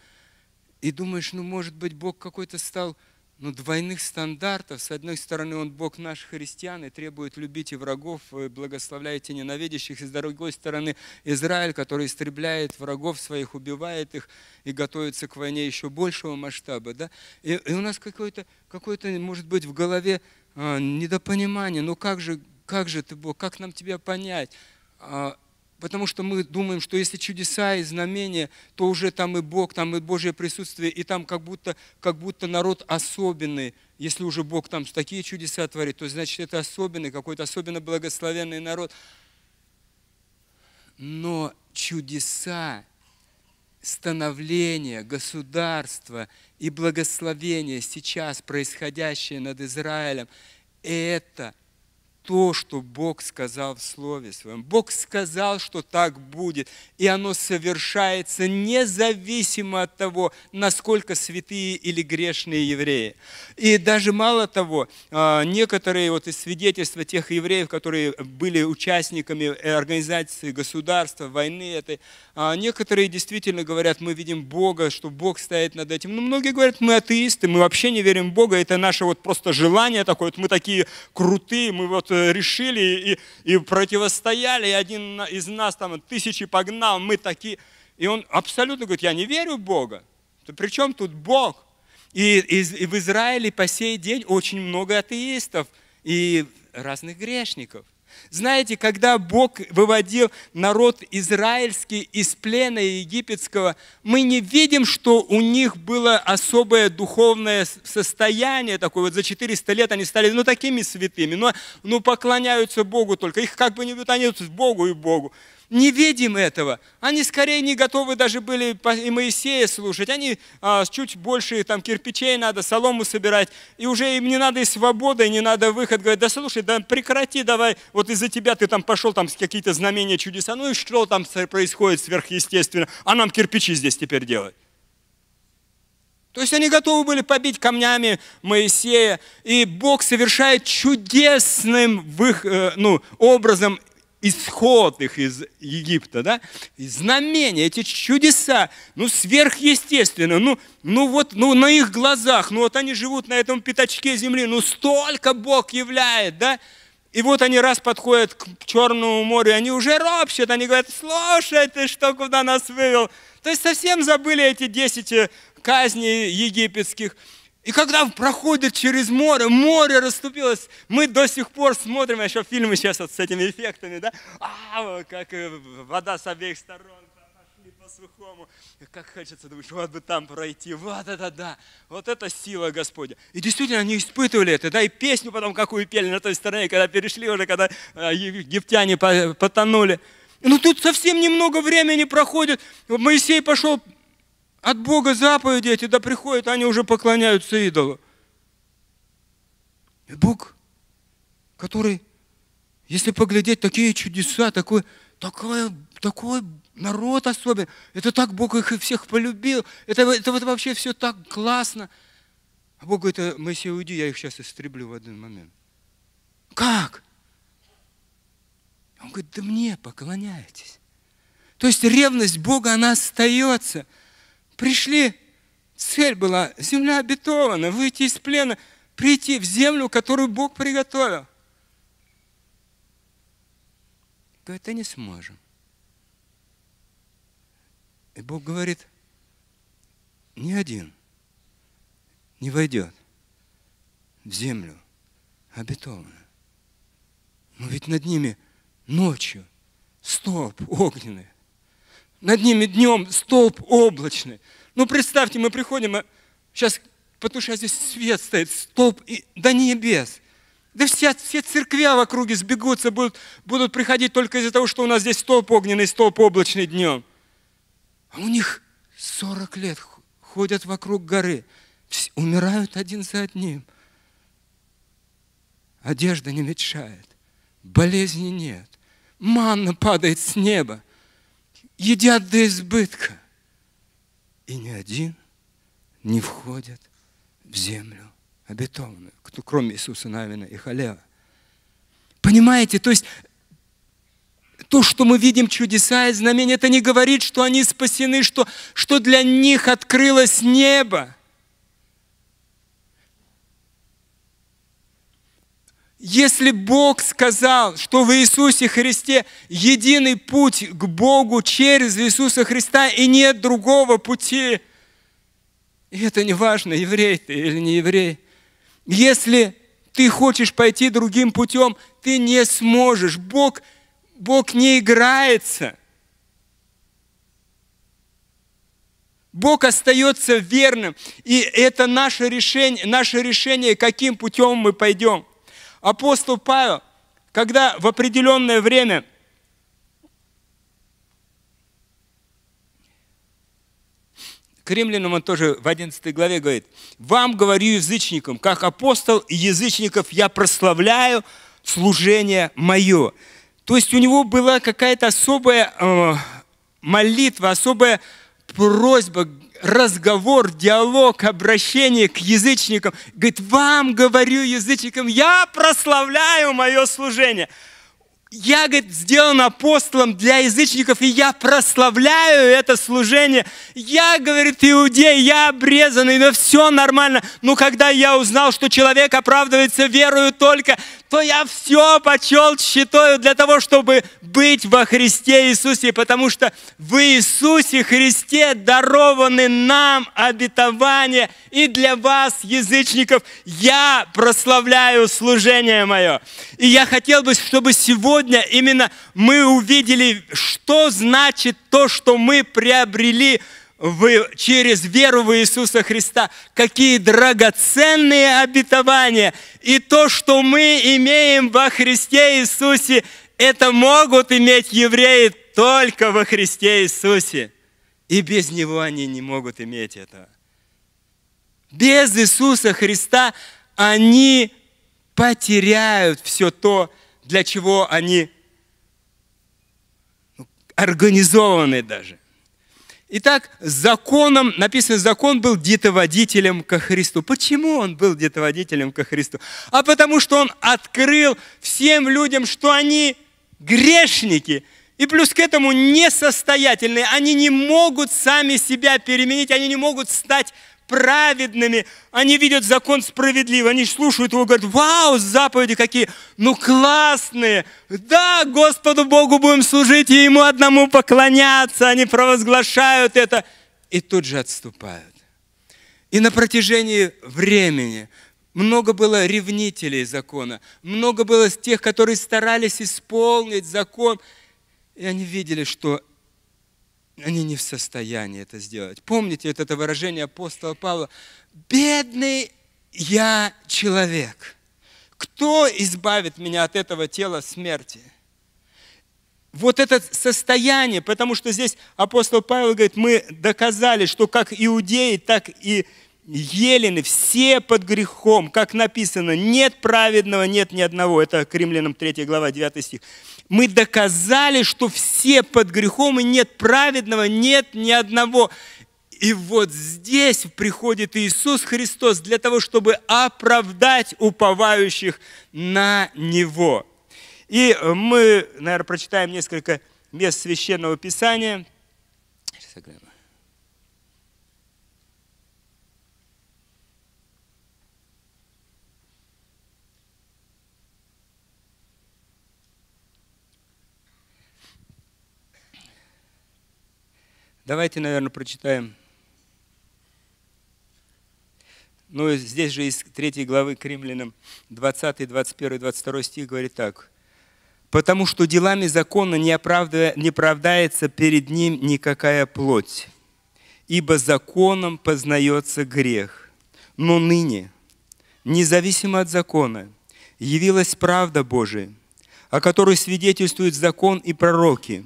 и думаешь, ну, может быть, Бог какой-то стал но ну, двойных стандартов. С одной стороны, Он Бог наш христиан и требует любить и врагов, и благословляйте ненавидящих. И с другой стороны, Израиль, который истребляет врагов своих, убивает их и готовится к войне еще большего масштаба. Да? И, и у нас какое-то, какое -то, может быть, в голове а, недопонимание. Ну как же, как же ты, Бог, как нам Тебя понять? А, Потому что мы думаем, что если чудеса и знамения, то уже там и Бог, там и Божье присутствие, и там как будто, как будто народ особенный. Если уже Бог там такие чудеса творит, то значит это особенный, какой-то особенно благословенный народ. Но чудеса, становление государства и благословение сейчас происходящее над Израилем, это – то, что Бог сказал в Слове Своем. Бог сказал, что так будет, и оно совершается независимо от того, насколько святые или грешные евреи. И даже мало того, а, некоторые вот из свидетельства тех евреев, которые были участниками организации государства, войны этой, а, некоторые действительно говорят, мы видим Бога, что Бог стоит над этим. Но многие говорят, мы атеисты, мы вообще не верим в Бога, это наше вот просто желание такое, вот мы такие крутые, мы вот Э, решили и, и противостояли, и один из нас там тысячи погнал, мы такие. И он абсолютно говорит, я не верю в Бога. То при тут Бог? И, и, и в Израиле по сей день очень много атеистов и разных грешников. Знаете, когда Бог выводил народ израильский из плена египетского, мы не видим, что у них было особое духовное состояние такое. Вот за 400 лет они стали, ну, такими святыми, но ну, поклоняются Богу только. Их как бы не ведут, они Богу и Богу не видим этого. Они скорее не готовы даже были и Моисея слушать. Они а, чуть больше там кирпичей надо, солому собирать. И уже им не надо и свобода, и не надо выход. Говорят, да слушай, да прекрати давай, вот из-за тебя ты там пошел, там какие-то знамения, чудеса. Ну и что там происходит сверхъестественно? А нам кирпичи здесь теперь делать. То есть они готовы были побить камнями Моисея, и Бог совершает чудесным в их, э, ну, образом исход их из Египта, да? знамения, эти чудеса, ну, сверхъестественно, ну, ну вот, ну, на их глазах, ну, вот они живут на этом пятачке земли, ну, столько Бог являет, да? И вот они раз подходят к Черному морю, они уже ропщут, они говорят, слушай, ты что, куда нас вывел? То есть совсем забыли эти 10 э, казней египетских. И когда проходит через море, море расступилось, мы до сих пор смотрим а еще фильмы сейчас вот с этими эффектами, да? А, как э, вода с обеих сторон пошли по-сухому. Как хочется, думаешь, вот бы там пройти, вот это да, вот это сила Господня. И действительно, они испытывали это, да, и песню потом какую пели на той стороне, когда перешли уже, когда э, египтяне потонули. Ну тут совсем немного времени проходит. Моисей пошел от Бога заповеди эти, да приходят, они уже поклоняются идолу. И Бог, который, если поглядеть, такие чудеса, такой, такой, такой народ особенный. это так Бог их и всех полюбил, это, это, это вообще все так классно. А Бог говорит, «Э, Моисей, уйди, я их сейчас истреблю в один момент. Как? Он говорит, да мне поклоняйтесь. То есть ревность Бога, она остается – пришли, цель была земля обетована, выйти из плена, прийти в землю, которую Бог приготовил. Говорит, а не сможем. И Бог говорит, ни один не войдет в землю обетованную. Но ведь над ними ночью столб огненный над ними днем столб облачный. Ну, представьте, мы приходим, а сейчас, потому что здесь свет стоит, столб и, до небес. Да вся, все церквя в округе сбегутся, будут, будут приходить только из-за того, что у нас здесь столб огненный, столб облачный днем. А у них 40 лет ходят вокруг горы, умирают один за одним. Одежда не мечает, болезни нет, манна падает с неба – едят до избытка. И ни один не входит в землю обетованную, кто, кроме Иисуса Навина и Халева. Понимаете, то есть то, что мы видим чудеса и знамения, это не говорит, что они спасены, что, что для них открылось небо. Если Бог сказал, что в Иисусе Христе единый путь к Богу через Иисуса Христа и нет другого пути, и это не важно, еврей ты или не еврей. Если ты хочешь пойти другим путем, ты не сможешь. Бог, Бог не играется. Бог остается верным. И это наше решение, наше решение, каким путем мы пойдем – апостол Павел, когда в определенное время к римлянам он тоже в 11 главе говорит, «Вам говорю язычникам, как апостол язычников я прославляю служение мое». То есть у него была какая-то особая э, молитва, особая просьба разговор, диалог, обращение к язычникам. Говорит, вам говорю, язычникам, я прославляю мое служение. Я, говорит, сделан апостолом для язычников, и я прославляю это служение. Я, говорит, иудей, я обрезанный, но все нормально. Но когда я узнал, что человек оправдывается верою только то я все почел считаю для того, чтобы быть во Христе Иисусе, потому что в Иисусе Христе дарованы нам обетование, и для вас, язычников, я прославляю служение мое. И я хотел бы, чтобы сегодня именно мы увидели, что значит то, что мы приобрели – вы, через веру в Иисуса Христа, какие драгоценные обетования. И то, что мы имеем во Христе Иисусе, это могут иметь евреи только во Христе Иисусе. И без Него они не могут иметь этого. Без Иисуса Христа они потеряют все то, для чего они ну, организованы даже. Итак, законом, написано, закон был детоводителем ко Христу. Почему он был детоводителем ко Христу? А потому что он открыл всем людям, что они грешники, и плюс к этому несостоятельные. Они не могут сами себя переменить, они не могут стать праведными, они видят закон справедливый, они слушают его, говорят, вау, заповеди какие, ну классные, да, Господу Богу будем служить и Ему одному поклоняться, они провозглашают это и тут же отступают. И на протяжении времени много было ревнителей закона, много было тех, которые старались исполнить закон, и они видели, что они не в состоянии это сделать. Помните вот это выражение апостола Павла? «Бедный я человек. Кто избавит меня от этого тела смерти?» Вот это состояние, потому что здесь апостол Павел говорит, мы доказали, что как иудеи, так и елены, все под грехом, как написано, нет праведного, нет ни одного. Это к римлянам 3 глава, 9 стих мы доказали, что все под грехом, и нет праведного, нет ни одного. И вот здесь приходит Иисус Христос для того, чтобы оправдать уповающих на Него. И мы, наверное, прочитаем несколько мест Священного Писания. Давайте, наверное, прочитаем. Ну, здесь же из 3 главы к римлянам 20, 21, 22 стих говорит так. «Потому что делами закона не, оправдывая, не оправдается перед ним никакая плоть, ибо законом познается грех. Но ныне, независимо от закона, явилась правда Божия, о которой свидетельствует закон и пророки»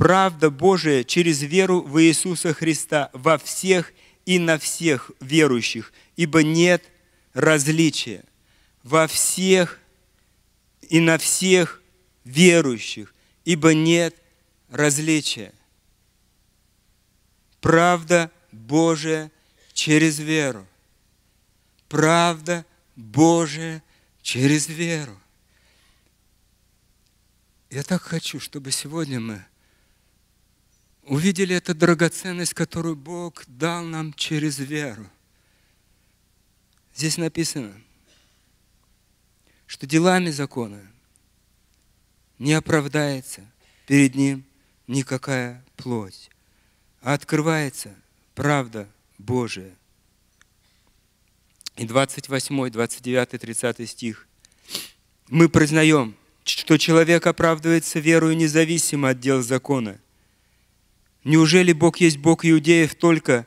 правда Божия через веру в Иисуса Христа во всех и на всех верующих, ибо нет различия во всех и на всех верующих, ибо нет различия. Правда Божия через веру. Правда Божия через веру. Я так хочу, чтобы сегодня мы увидели эту драгоценность, которую Бог дал нам через веру. Здесь написано, что делами закона не оправдается перед ним никакая плоть, а открывается правда Божия. И 28, 29, 30 стих. Мы признаем, что человек оправдывается верою независимо от дел закона – Неужели Бог есть Бог иудеев только,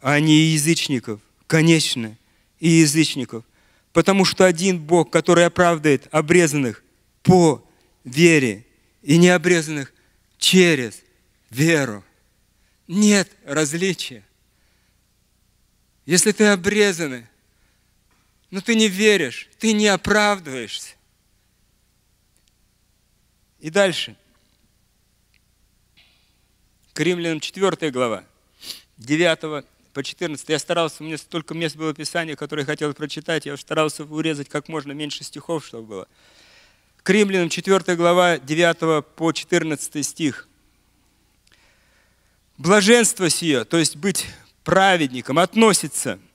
а не язычников? Конечно, и язычников. Потому что один Бог, который оправдывает обрезанных по вере и необрезанных через веру. Нет различия. Если ты обрезанный, но ты не веришь, ты не оправдываешься. И дальше – к римлянам 4 глава, 9 по 14. Я старался, у меня столько мест было Писания, которые я хотел прочитать, я старался урезать как можно меньше стихов, чтобы было. К римлянам 4 глава, 9 по 14 стих. «Блаженство сие, то есть быть праведником, относится –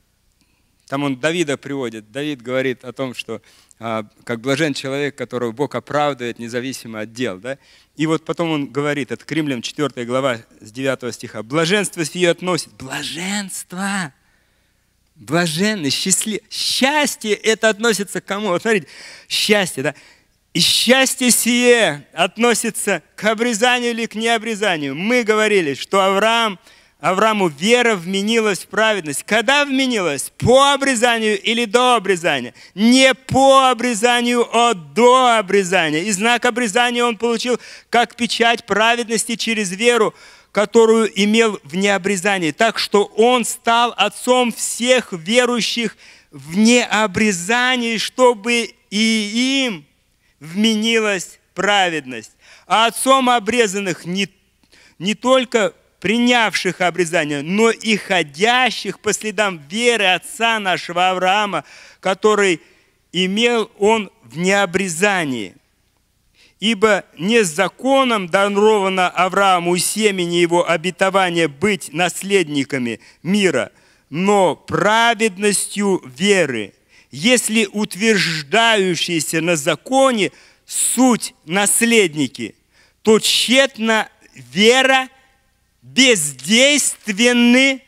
там он Давида приводит. Давид говорит о том, что а, как блажен человек, которого Бог оправдывает независимо от дел. Да? И вот потом он говорит, это Кремлем 4 глава с 9 стиха, «Блаженство сие относит». Блаженство! Блаженный, счастлив. Счастье это относится к кому? Вот смотрите, счастье, да? И счастье сие относится к обрезанию или к необрезанию. Мы говорили, что Авраам – Аврааму вера вменилась в праведность. Когда вменилась? По обрезанию или до обрезания? Не по обрезанию, а до обрезания. И знак обрезания он получил как печать праведности через веру, которую имел в необрезании. Так что он стал отцом всех верующих в необрезании, чтобы и им вменилась праведность. А отцом обрезанных не, не только принявших обрезание, но и ходящих по следам веры отца нашего Авраама, который имел он в необрезании. Ибо не с законом даровано Аврааму и семени его обетование быть наследниками мира, но праведностью веры, если утверждающиеся на законе суть наследники, то тщетна вера – бездейственны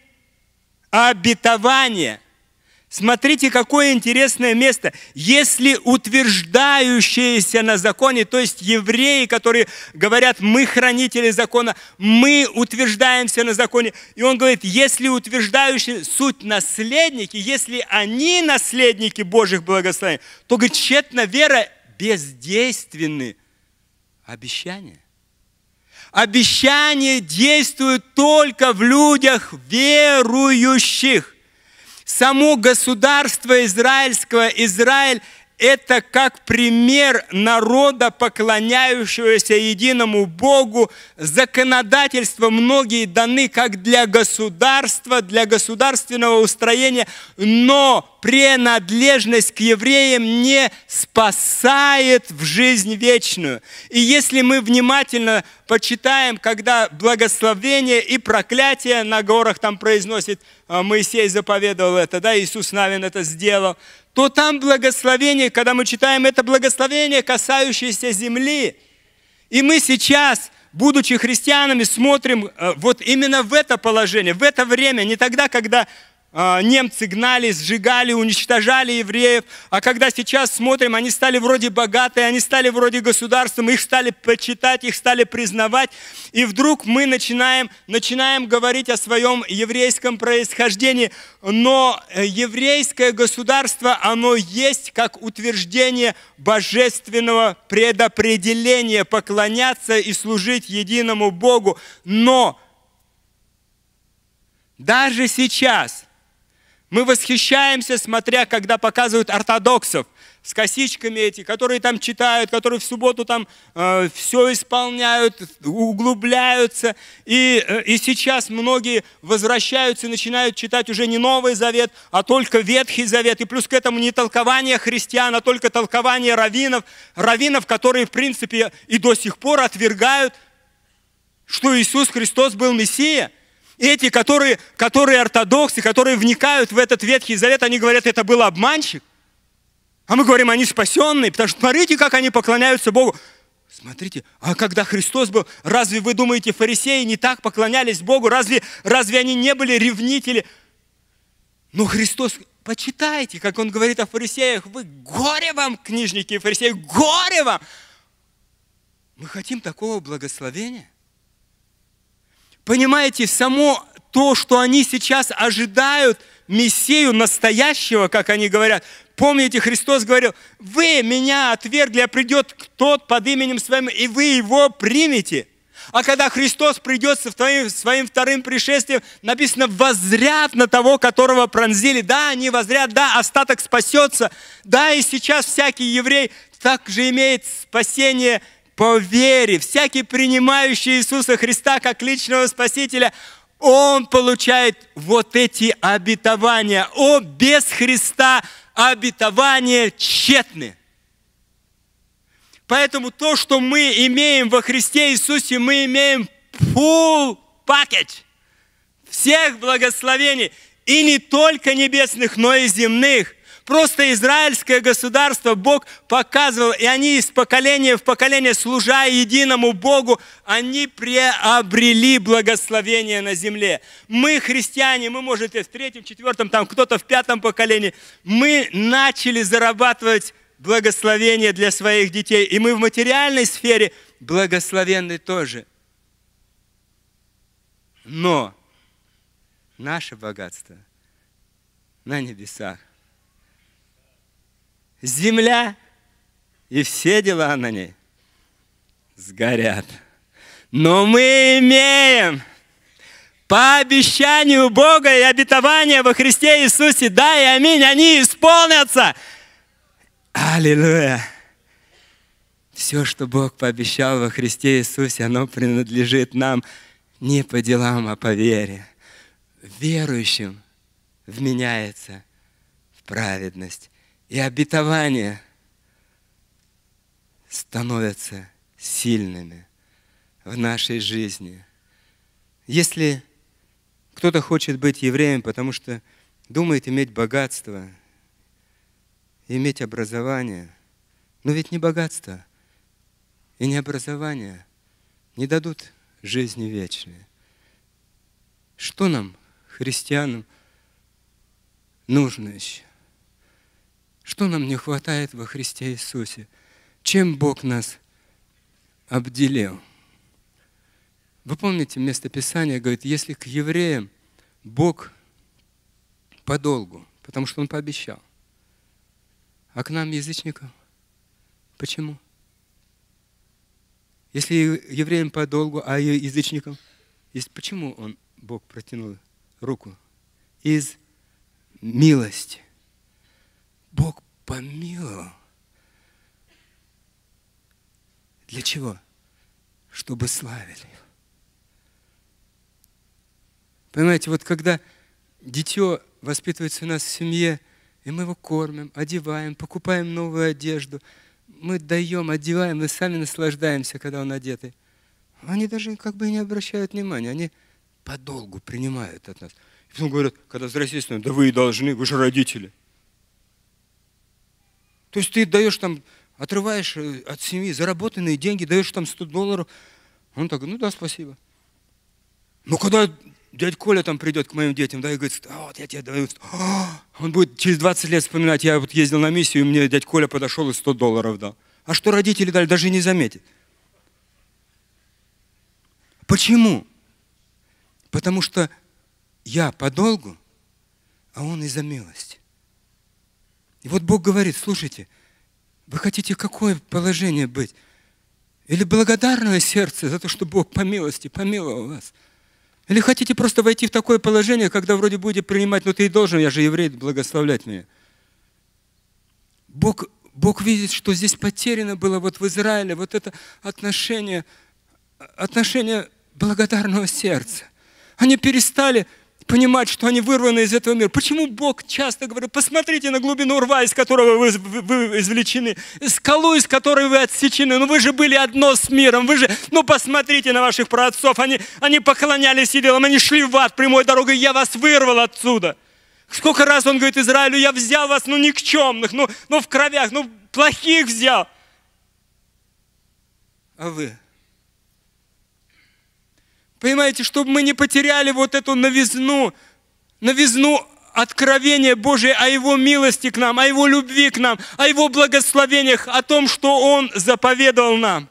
обетования. Смотрите, какое интересное место. Если утверждающиеся на законе, то есть евреи, которые говорят, мы хранители закона, мы утверждаемся на законе. И он говорит, если утверждающие суть наследники, если они наследники Божьих благословений, то, говорит, тщетна вера бездейственны обещания. Обещание действует только в людях верующих. Само государство израильское, Израиль – это как пример народа, поклоняющегося единому Богу. Законодательство многие даны как для государства, для государственного устроения, но принадлежность к евреям не спасает в жизнь вечную. И если мы внимательно почитаем, когда благословение и проклятие на горах там произносит, а, Моисей заповедовал это, да, Иисус Навин это сделал – то там благословение, когда мы читаем, это благословение, касающееся земли. И мы сейчас, будучи христианами, смотрим э, вот именно в это положение, в это время, не тогда, когда а, немцы гнали, сжигали, уничтожали евреев. А когда сейчас смотрим, они стали вроде богатые, они стали вроде государством, их стали почитать, их стали признавать. И вдруг мы начинаем, начинаем говорить о своем еврейском происхождении. Но э, еврейское государство, оно есть как утверждение божественного предопределения поклоняться и служить единому Богу. Но даже сейчас мы восхищаемся, смотря, когда показывают ортодоксов с косичками эти, которые там читают, которые в субботу там э, все исполняют, углубляются. И, э, и сейчас многие возвращаются и начинают читать уже не Новый Завет, а только Ветхий Завет. И плюс к этому не толкование христиан, а только толкование раввинов, раввинов, которые, в принципе, и до сих пор отвергают, что Иисус Христос был Мессия – эти, которые, которые ортодоксы, которые вникают в этот Ветхий Завет, они говорят, это был обманщик. А мы говорим, они спасенные, потому что смотрите, как они поклоняются Богу. Смотрите, а когда Христос был, разве вы думаете, фарисеи не так поклонялись Богу? Разве, разве они не были ревнители? Но Христос, почитайте, как Он говорит о фарисеях, вы горе вам, книжники и фарисеи, горе вам! Мы хотим такого благословения – Понимаете, само то, что они сейчас ожидают Мессию настоящего, как они говорят, Помните, Христос говорил, вы меня отвергли, а придет тот под именем своим, и вы его примете. А когда Христос придет со твоим, своим вторым пришествием, написано, возрят на того, которого пронзили. Да, они возрят, да, остаток спасется. Да, и сейчас всякий еврей также имеет спасение по вере. Всякий, принимающий Иисуса Христа как личного Спасителя, он получает вот эти обетования. О, без Христа обетования тщетны. Поэтому то, что мы имеем во Христе Иисусе, мы имеем full package всех благословений, и не только небесных, но и земных просто израильское государство Бог показывал, и они из поколения в поколение, служа единому Богу, они приобрели благословение на земле. Мы, христиане, мы, может, и в третьем, четвертом, там кто-то в пятом поколении, мы начали зарабатывать благословение для своих детей. И мы в материальной сфере благословенны тоже. Но наше богатство на небесах земля и все дела на ней сгорят. Но мы имеем по обещанию Бога и обетования во Христе Иисусе, да и аминь, они исполнятся. Аллилуйя! Все, что Бог пообещал во Христе Иисусе, оно принадлежит нам не по делам, а по вере. Верующим вменяется в праведность и обетования становятся сильными в нашей жизни. Если кто-то хочет быть евреем, потому что думает иметь богатство, иметь образование, но ведь не богатство и не образование не дадут жизни вечной. Что нам, христианам, нужно еще? Что нам не хватает во Христе Иисусе? Чем Бог нас обделил? Вы помните, место Писания говорит, если к евреям Бог подолгу, потому что Он пообещал, а к нам, язычникам, почему? Если евреям подолгу, а язычникам, почему Он, Бог, протянул руку? Из милости. Бог помиловал. Для чего? Чтобы славили. Понимаете, вот когда дитё воспитывается у нас в семье, и мы его кормим, одеваем, покупаем новую одежду, мы даем, одеваем, мы сами наслаждаемся, когда он одетый. Они даже как бы не обращают внимания, они подолгу принимают от нас. И потом говорят, когда взрослеют, ну, да вы и должны, вы же родители. То есть ты даешь там, отрываешь э, от семьи заработанные деньги, даешь там 100 долларов. Он такой, ну да, спасибо. Но «Ну, когда дядь Коля там придет к моим детям, да, и говорит, а, вот я тебе даю. А, он будет через 20 лет вспоминать, я вот ездил на миссию, и мне дядь Коля подошел и 100 долларов дал. А что родители дали, даже не заметит. Почему? Потому что я подолгу, а он из-за милости. И вот Бог говорит, слушайте, вы хотите какое положение быть? Или благодарное сердце за то, что Бог по милости помиловал вас? Или хотите просто войти в такое положение, когда вроде будете принимать, ну ты и должен, я же еврей, благословлять меня. Бог, Бог видит, что здесь потеряно было вот в Израиле вот это отношение, отношение благодарного сердца. Они перестали понимать, что они вырваны из этого мира. Почему Бог часто говорит, посмотрите на глубину рва, из которого вы, вы, извлечены, скалу, из которой вы отсечены. Ну вы же были одно с миром, вы же, ну посмотрите на ваших праотцов, они, они поклонялись идолам, они шли в ад прямой дорогой, я вас вырвал отсюда. Сколько раз он говорит Израилю, я взял вас, ну никчемных, ну, ну в кровях, ну плохих взял. А вы Понимаете, чтобы мы не потеряли вот эту новизну, новизну откровения Божия о Его милости к нам, о Его любви к нам, о Его благословениях, о том, что Он заповедал нам.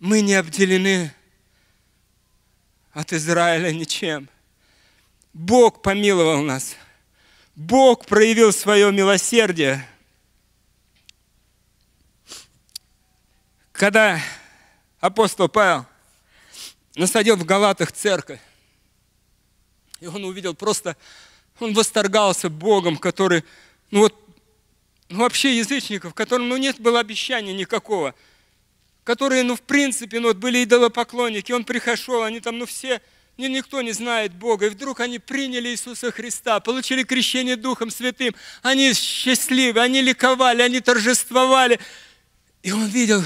Мы не обделены от Израиля ничем. Бог помиловал нас. Бог проявил свое милосердие. Когда апостол Павел насадил в Галатах церковь. И он увидел просто, он восторгался Богом, который, ну вот, ну вообще язычников, которым, ну нет было обещания никакого, которые, ну в принципе, ну вот были идолопоклонники, он пришел, они там, ну все, ни, никто не знает Бога. И вдруг они приняли Иисуса Христа, получили крещение Духом Святым. Они счастливы, они ликовали, они торжествовали. И он видел,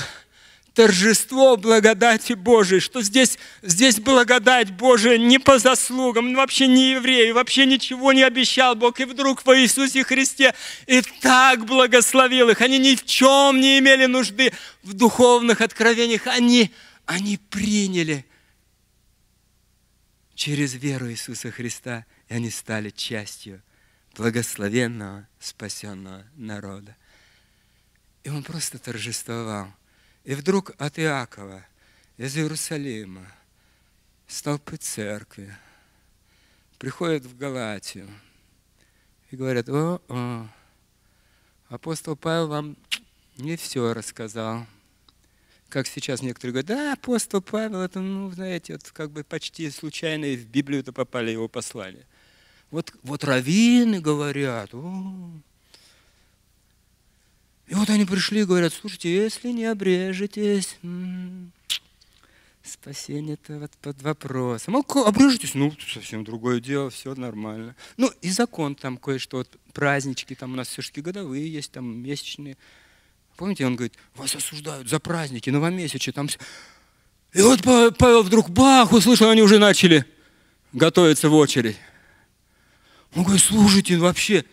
торжество благодати Божией, что здесь, здесь благодать Божия не по заслугам, ну, вообще не евреи, вообще ничего не обещал Бог, и вдруг во Иисусе Христе и так благословил их. Они ни в чем не имели нужды в духовных откровениях, они, они приняли через веру Иисуса Христа, и они стали частью благословенного спасенного народа. И он просто торжествовал. И вдруг от Иакова, из Иерусалима, с церкви, приходят в Галатию и говорят, о, о апостол Павел вам не все рассказал. Как сейчас некоторые говорят, да, апостол Павел, это, ну, знаете, вот как бы почти случайно и в Библию-то попали его послания. Вот, вот раввины говорят, о, и вот они пришли и говорят, слушайте, если не обрежетесь, спасение-то вот под вопросом. А ну, обрежетесь, ну, совсем другое дело, все нормально. Ну, и закон там кое-что, вот, празднички там у нас все-таки годовые есть, там месячные. Помните, он говорит, вас осуждают за праздники, новомесячие, там все. И вот Павел вдруг бах, услышал, они уже начали готовиться в очередь. Он говорит, слушайте, вообще,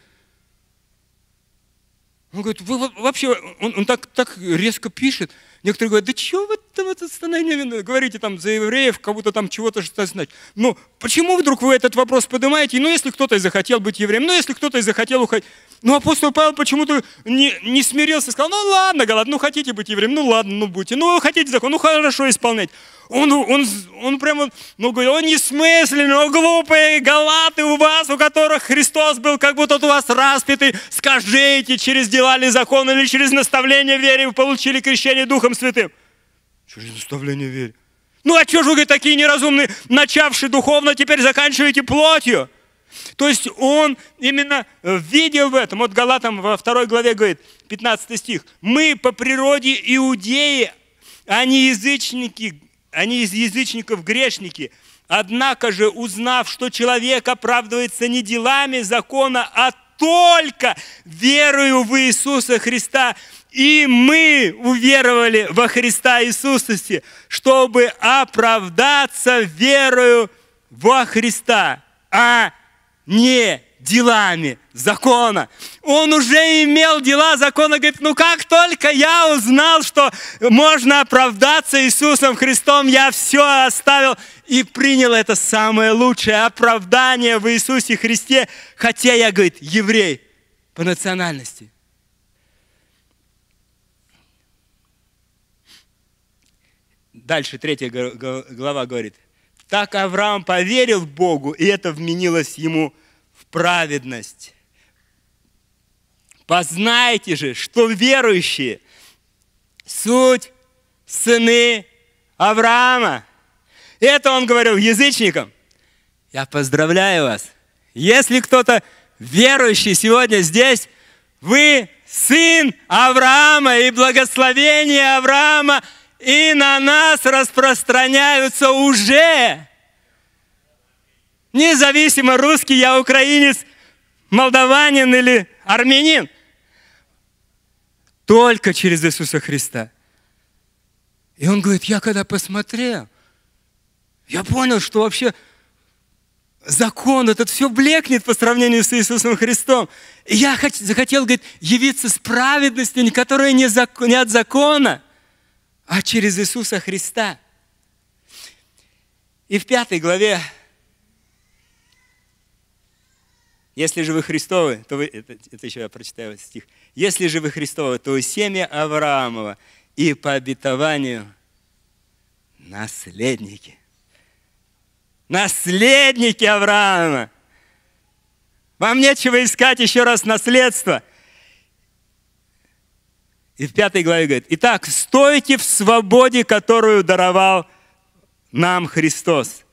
он говорит, вы вообще, он, он так, так резко пишет. Некоторые говорят, да чего вы там это становление говорите там за евреев, кого-то там чего-то что-то значит. Ну, почему вдруг вы этот вопрос поднимаете? Ну, если кто-то и захотел быть евреем, ну, если кто-то и захотел уходить. Ну, апостол Павел почему-то не, не смирился сказал, ну, ладно, Галат, ну, хотите быть евреем, ну, ладно, ну, будьте. Ну, хотите закон, ну, хорошо исполнять. Он, он, он прямо, ну, говорит, он несмысленный, он глупые галаты у вас, у которых Христос был, как будто у вас распятый. Скажите, через дела ли закон или через наставление веры вы получили крещение Духом Святым? Через наставление веры? Ну, а что же вы, такие неразумные, начавшие духовно, теперь заканчиваете плотью? То есть он именно э, видел в этом. Вот Галатам во второй главе говорит, 15 стих. «Мы по природе иудеи, а не язычники, они из язычников грешники. Однако же, узнав, что человек оправдывается не делами закона, а только верою в Иисуса Христа, и мы уверовали во Христа Иисуса, чтобы оправдаться верою во Христа, а не делами закона. Он уже имел дела закона. Говорит, ну как только я узнал, что можно оправдаться Иисусом Христом, я все оставил и принял это самое лучшее оправдание в Иисусе Христе, хотя я, говорит, еврей по национальности. Дальше третья глава говорит, так Авраам поверил Богу, и это вменилось ему праведность. Познайте же, что верующие – суть сыны Авраама. Это он говорил язычникам. Я поздравляю вас. Если кто-то верующий сегодня здесь, вы сын Авраама и благословение Авраама и на нас распространяются уже. Независимо, русский я, украинец, молдаванин или армянин. Только через Иисуса Христа. И он говорит, я когда посмотрел, я понял, что вообще закон этот все блекнет по сравнению с Иисусом Христом. И я захотел, говорит, явиться с праведностью, которая не, закон, не от закона, а через Иисуса Христа. И в пятой главе Если же вы Христовы, то вы... Это, это еще я прочитаю стих. Если же вы Христовы, то вы семья Авраамова и по обетованию наследники. Наследники Авраама! Вам нечего искать еще раз наследство. И в пятой главе говорит, «Итак, стойте в свободе, которую даровал нам Христос,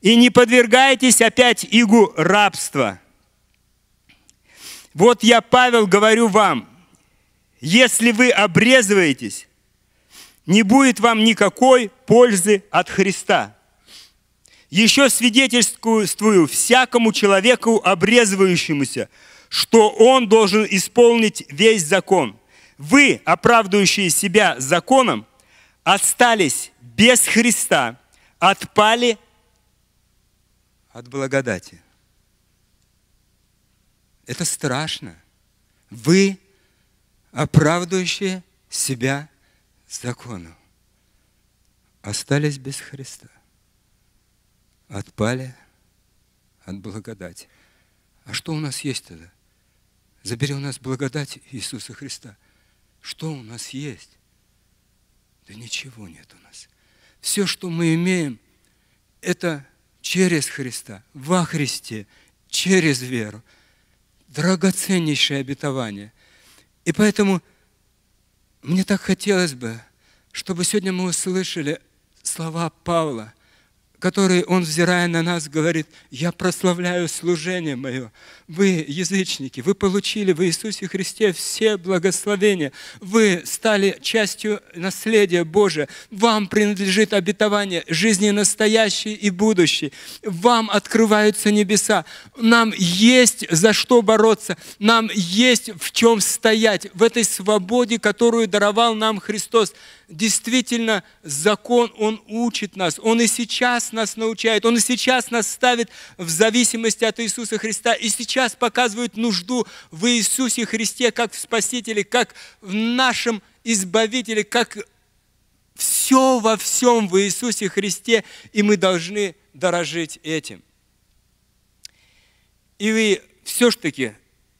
и не подвергайтесь опять игу рабства». Вот я, Павел, говорю вам, если вы обрезываетесь, не будет вам никакой пользы от Христа. Еще свидетельствую всякому человеку, обрезывающемуся, что он должен исполнить весь закон. Вы, оправдывающие себя законом, остались без Христа, отпали от благодати. Это страшно. Вы, оправдывающие себя закону, остались без Христа. Отпали от благодати. А что у нас есть тогда? Забери у нас благодать Иисуса Христа. Что у нас есть? Да ничего нет у нас. Все, что мы имеем, это через Христа, во Христе, через веру драгоценнейшее обетование. И поэтому мне так хотелось бы, чтобы сегодня мы услышали слова Павла, который Он, взирая на нас, говорит, «Я прославляю служение мое». Вы, язычники, вы получили в Иисусе Христе все благословения. Вы стали частью наследия Божия. Вам принадлежит обетование жизни настоящей и будущей. Вам открываются небеса. Нам есть за что бороться. Нам есть в чем стоять. В этой свободе, которую даровал нам Христос. Действительно, закон, он учит нас. Он и сейчас нас научает, Он и сейчас нас ставит в зависимости от Иисуса Христа, и сейчас показывает нужду в Иисусе Христе, как в Спасителе, как в нашем Избавителе, как все во всем в Иисусе Христе, и мы должны дорожить этим. И вы все-таки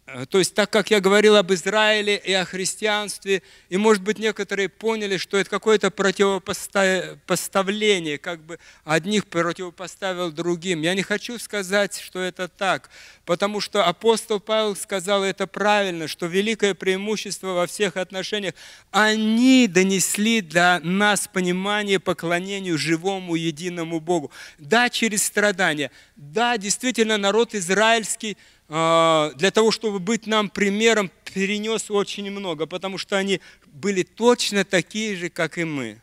Э, то есть, так как я говорил об Израиле и о христианстве, и, может быть, некоторые поняли, что это какое-то противопоставление, как бы одних противопоставил другим. Я не хочу сказать, что это так, потому что апостол Павел сказал это правильно, что великое преимущество во всех отношениях, они донесли до нас понимание поклонению живому единому Богу. Да, через страдания, да, действительно, народ израильский – а, для того, чтобы быть нам примером, перенес очень много, потому что они были точно такие же, как и мы.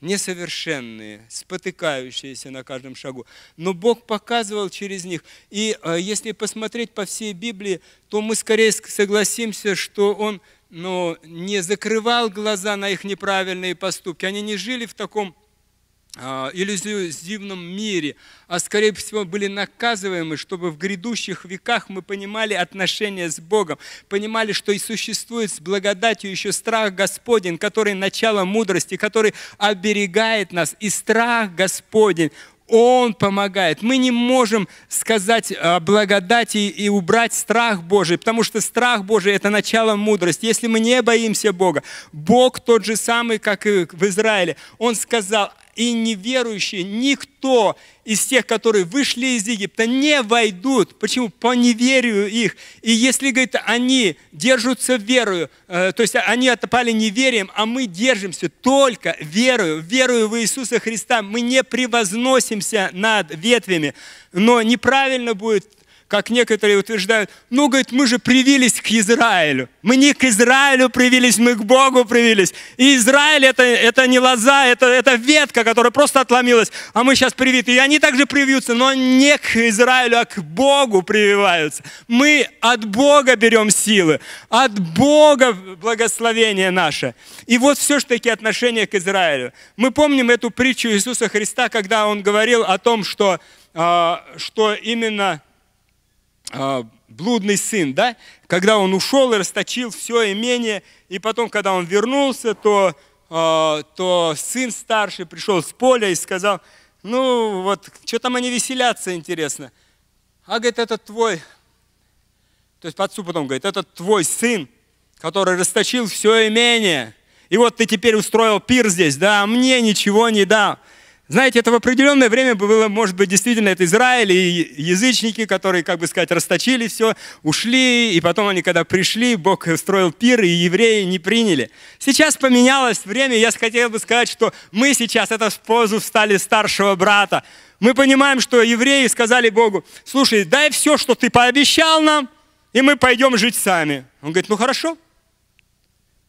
Несовершенные, спотыкающиеся на каждом шагу. Но Бог показывал через них. И а, если посмотреть по всей Библии, то мы скорее согласимся, что Он но не закрывал глаза на их неправильные поступки. Они не жили в таком а, в иллюзивном мире, а скорее всего были наказываемы, чтобы в грядущих веках мы понимали отношения с Богом, понимали, что и существует с благодатью еще страх Господень, который начало мудрости, который оберегает нас, и страх Господень, он помогает. Мы не можем сказать о а, благодати и убрать страх Божий, потому что страх Божий – это начало мудрости. Если мы не боимся Бога, Бог тот же самый, как и в Израиле. Он сказал, и неверующие, никто из тех, которые вышли из Египта, не войдут. Почему? По неверию их. И если, говорит, они держатся верою, э, то есть они отопали неверием, а мы держимся только верою, верою в Иисуса Христа. Мы не превозносимся над ветвями. Но неправильно будет как некоторые утверждают, ну, говорит, мы же привились к Израилю. Мы не к Израилю привились, мы к Богу привились. И Израиль это, это не лоза, это, это ветка, которая просто отломилась, а мы сейчас привиты. И они также привьются, но не к Израилю, а к Богу прививаются. Мы от Бога берем силы, от Бога благословение наше. И вот все-таки отношение к Израилю. Мы помним эту притчу Иисуса Христа, когда Он говорил о том, что, а, что именно а, блудный сын, да, когда он ушел и расточил все имение, и потом, когда он вернулся, то, а, то сын старший пришел с поля и сказал, ну вот, что там они веселятся, интересно. А, говорит, это твой, то есть по отцу потом говорит, это твой сын, который расточил все имение, и вот ты теперь устроил пир здесь, да, а мне ничего не дал. Знаете, это в определенное время было, может быть, действительно, это Израиль и язычники, которые, как бы сказать, расточили все, ушли, и потом они, когда пришли, Бог строил пир, и евреи не приняли. Сейчас поменялось время, я хотел бы сказать, что мы сейчас, это в позу встали старшего брата. Мы понимаем, что евреи сказали Богу, слушай, дай все, что ты пообещал нам, и мы пойдем жить сами. Он говорит, ну хорошо.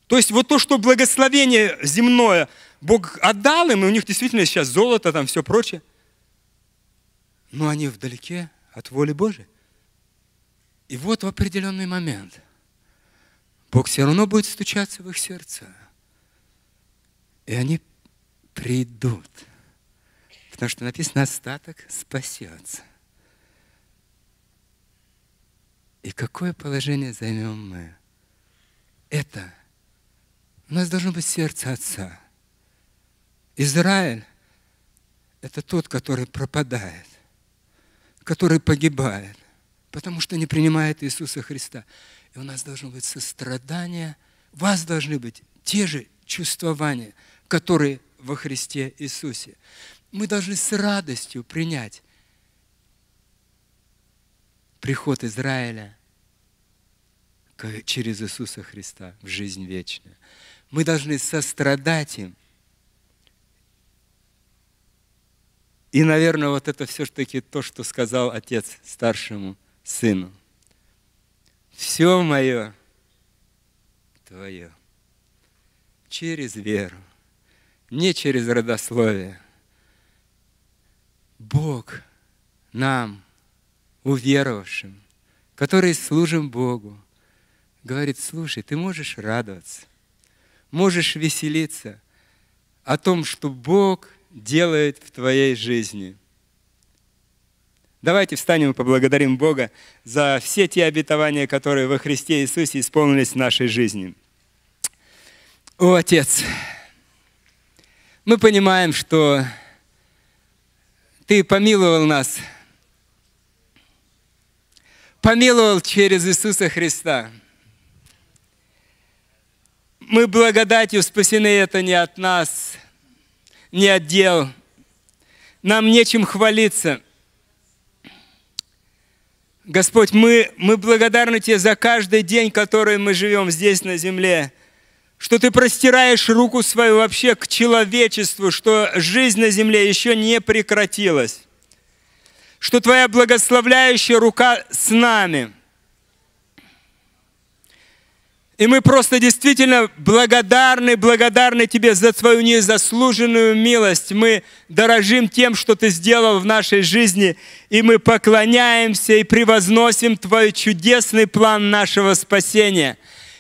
То есть вот то, что благословение земное – Бог отдал им, и у них действительно сейчас золото, там все прочее. Но они вдалеке от воли Божией. И вот в определенный момент Бог все равно будет стучаться в их сердце. И они придут. Потому что написано, остаток спасется. И какое положение займем мы? Это у нас должно быть сердце Отца – Израиль – это тот, который пропадает, который погибает, потому что не принимает Иисуса Христа. И у нас должно быть сострадание, у вас должны быть те же чувствования, которые во Христе Иисусе. Мы должны с радостью принять приход Израиля через Иисуса Христа в жизнь вечную. Мы должны сострадать им – И, наверное, вот это все-таки то, что сказал отец старшему сыну. Все мое твое. Через веру, не через родословие. Бог нам, уверовавшим, которые служим Богу, говорит, слушай, ты можешь радоваться, можешь веселиться о том, что Бог – делает в твоей жизни. Давайте встанем и поблагодарим Бога за все те обетования, которые во Христе Иисусе исполнились в нашей жизни. О, Отец, мы понимаем, что Ты помиловал нас, помиловал через Иисуса Христа. Мы благодатью спасены, это не от нас – не отдел. Нам нечем хвалиться. Господь, мы, мы благодарны Тебе за каждый день, который мы живем здесь на земле, что Ты простираешь руку свою вообще к человечеству, что жизнь на земле еще не прекратилась, что Твоя благословляющая рука с нами – и мы просто действительно благодарны, благодарны Тебе за Твою незаслуженную милость. Мы дорожим тем, что Ты сделал в нашей жизни, и мы поклоняемся и превозносим Твой чудесный план нашего спасения.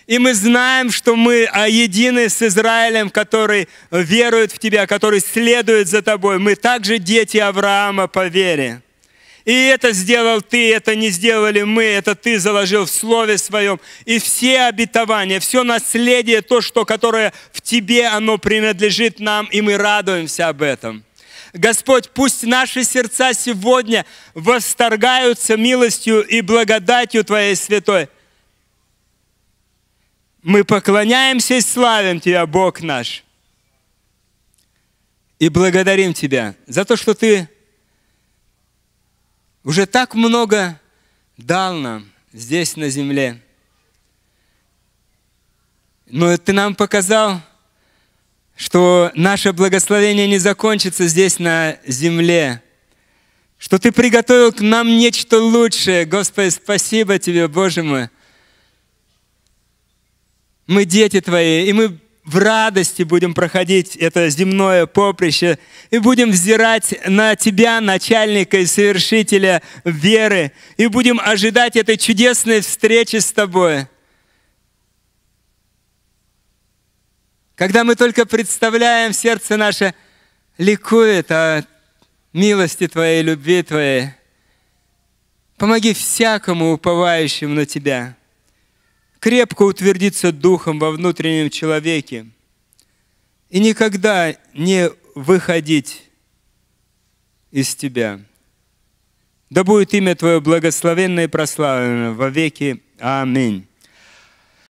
И мы знаем, что мы едины с Израилем, который верует в Тебя, который следует за Тобой. Мы также дети Авраама по вере. И это сделал ты, это не сделали мы, это ты заложил в Слове Своем. И все обетования, все наследие, то, что, которое в тебе, оно принадлежит нам, и мы радуемся об этом. Господь, пусть наши сердца сегодня восторгаются милостью и благодатью Твоей святой. Мы поклоняемся и славим Тебя, Бог наш. И благодарим Тебя за то, что Ты уже так много дал нам здесь на земле. Но ты нам показал, что наше благословение не закончится здесь на земле, что ты приготовил к нам нечто лучшее. Господи, спасибо тебе, Боже мой. Мы дети Твои, и мы в радости будем проходить это земное поприще и будем взирать на Тебя, начальника и совершителя веры, и будем ожидать этой чудесной встречи с Тобой. Когда мы только представляем, сердце наше ликует о милости Твоей, любви Твоей. Помоги всякому уповающему на Тебя – крепко утвердиться духом во внутреннем человеке и никогда не выходить из тебя. Да будет имя Твое благословенное и прославлено во веки. Аминь.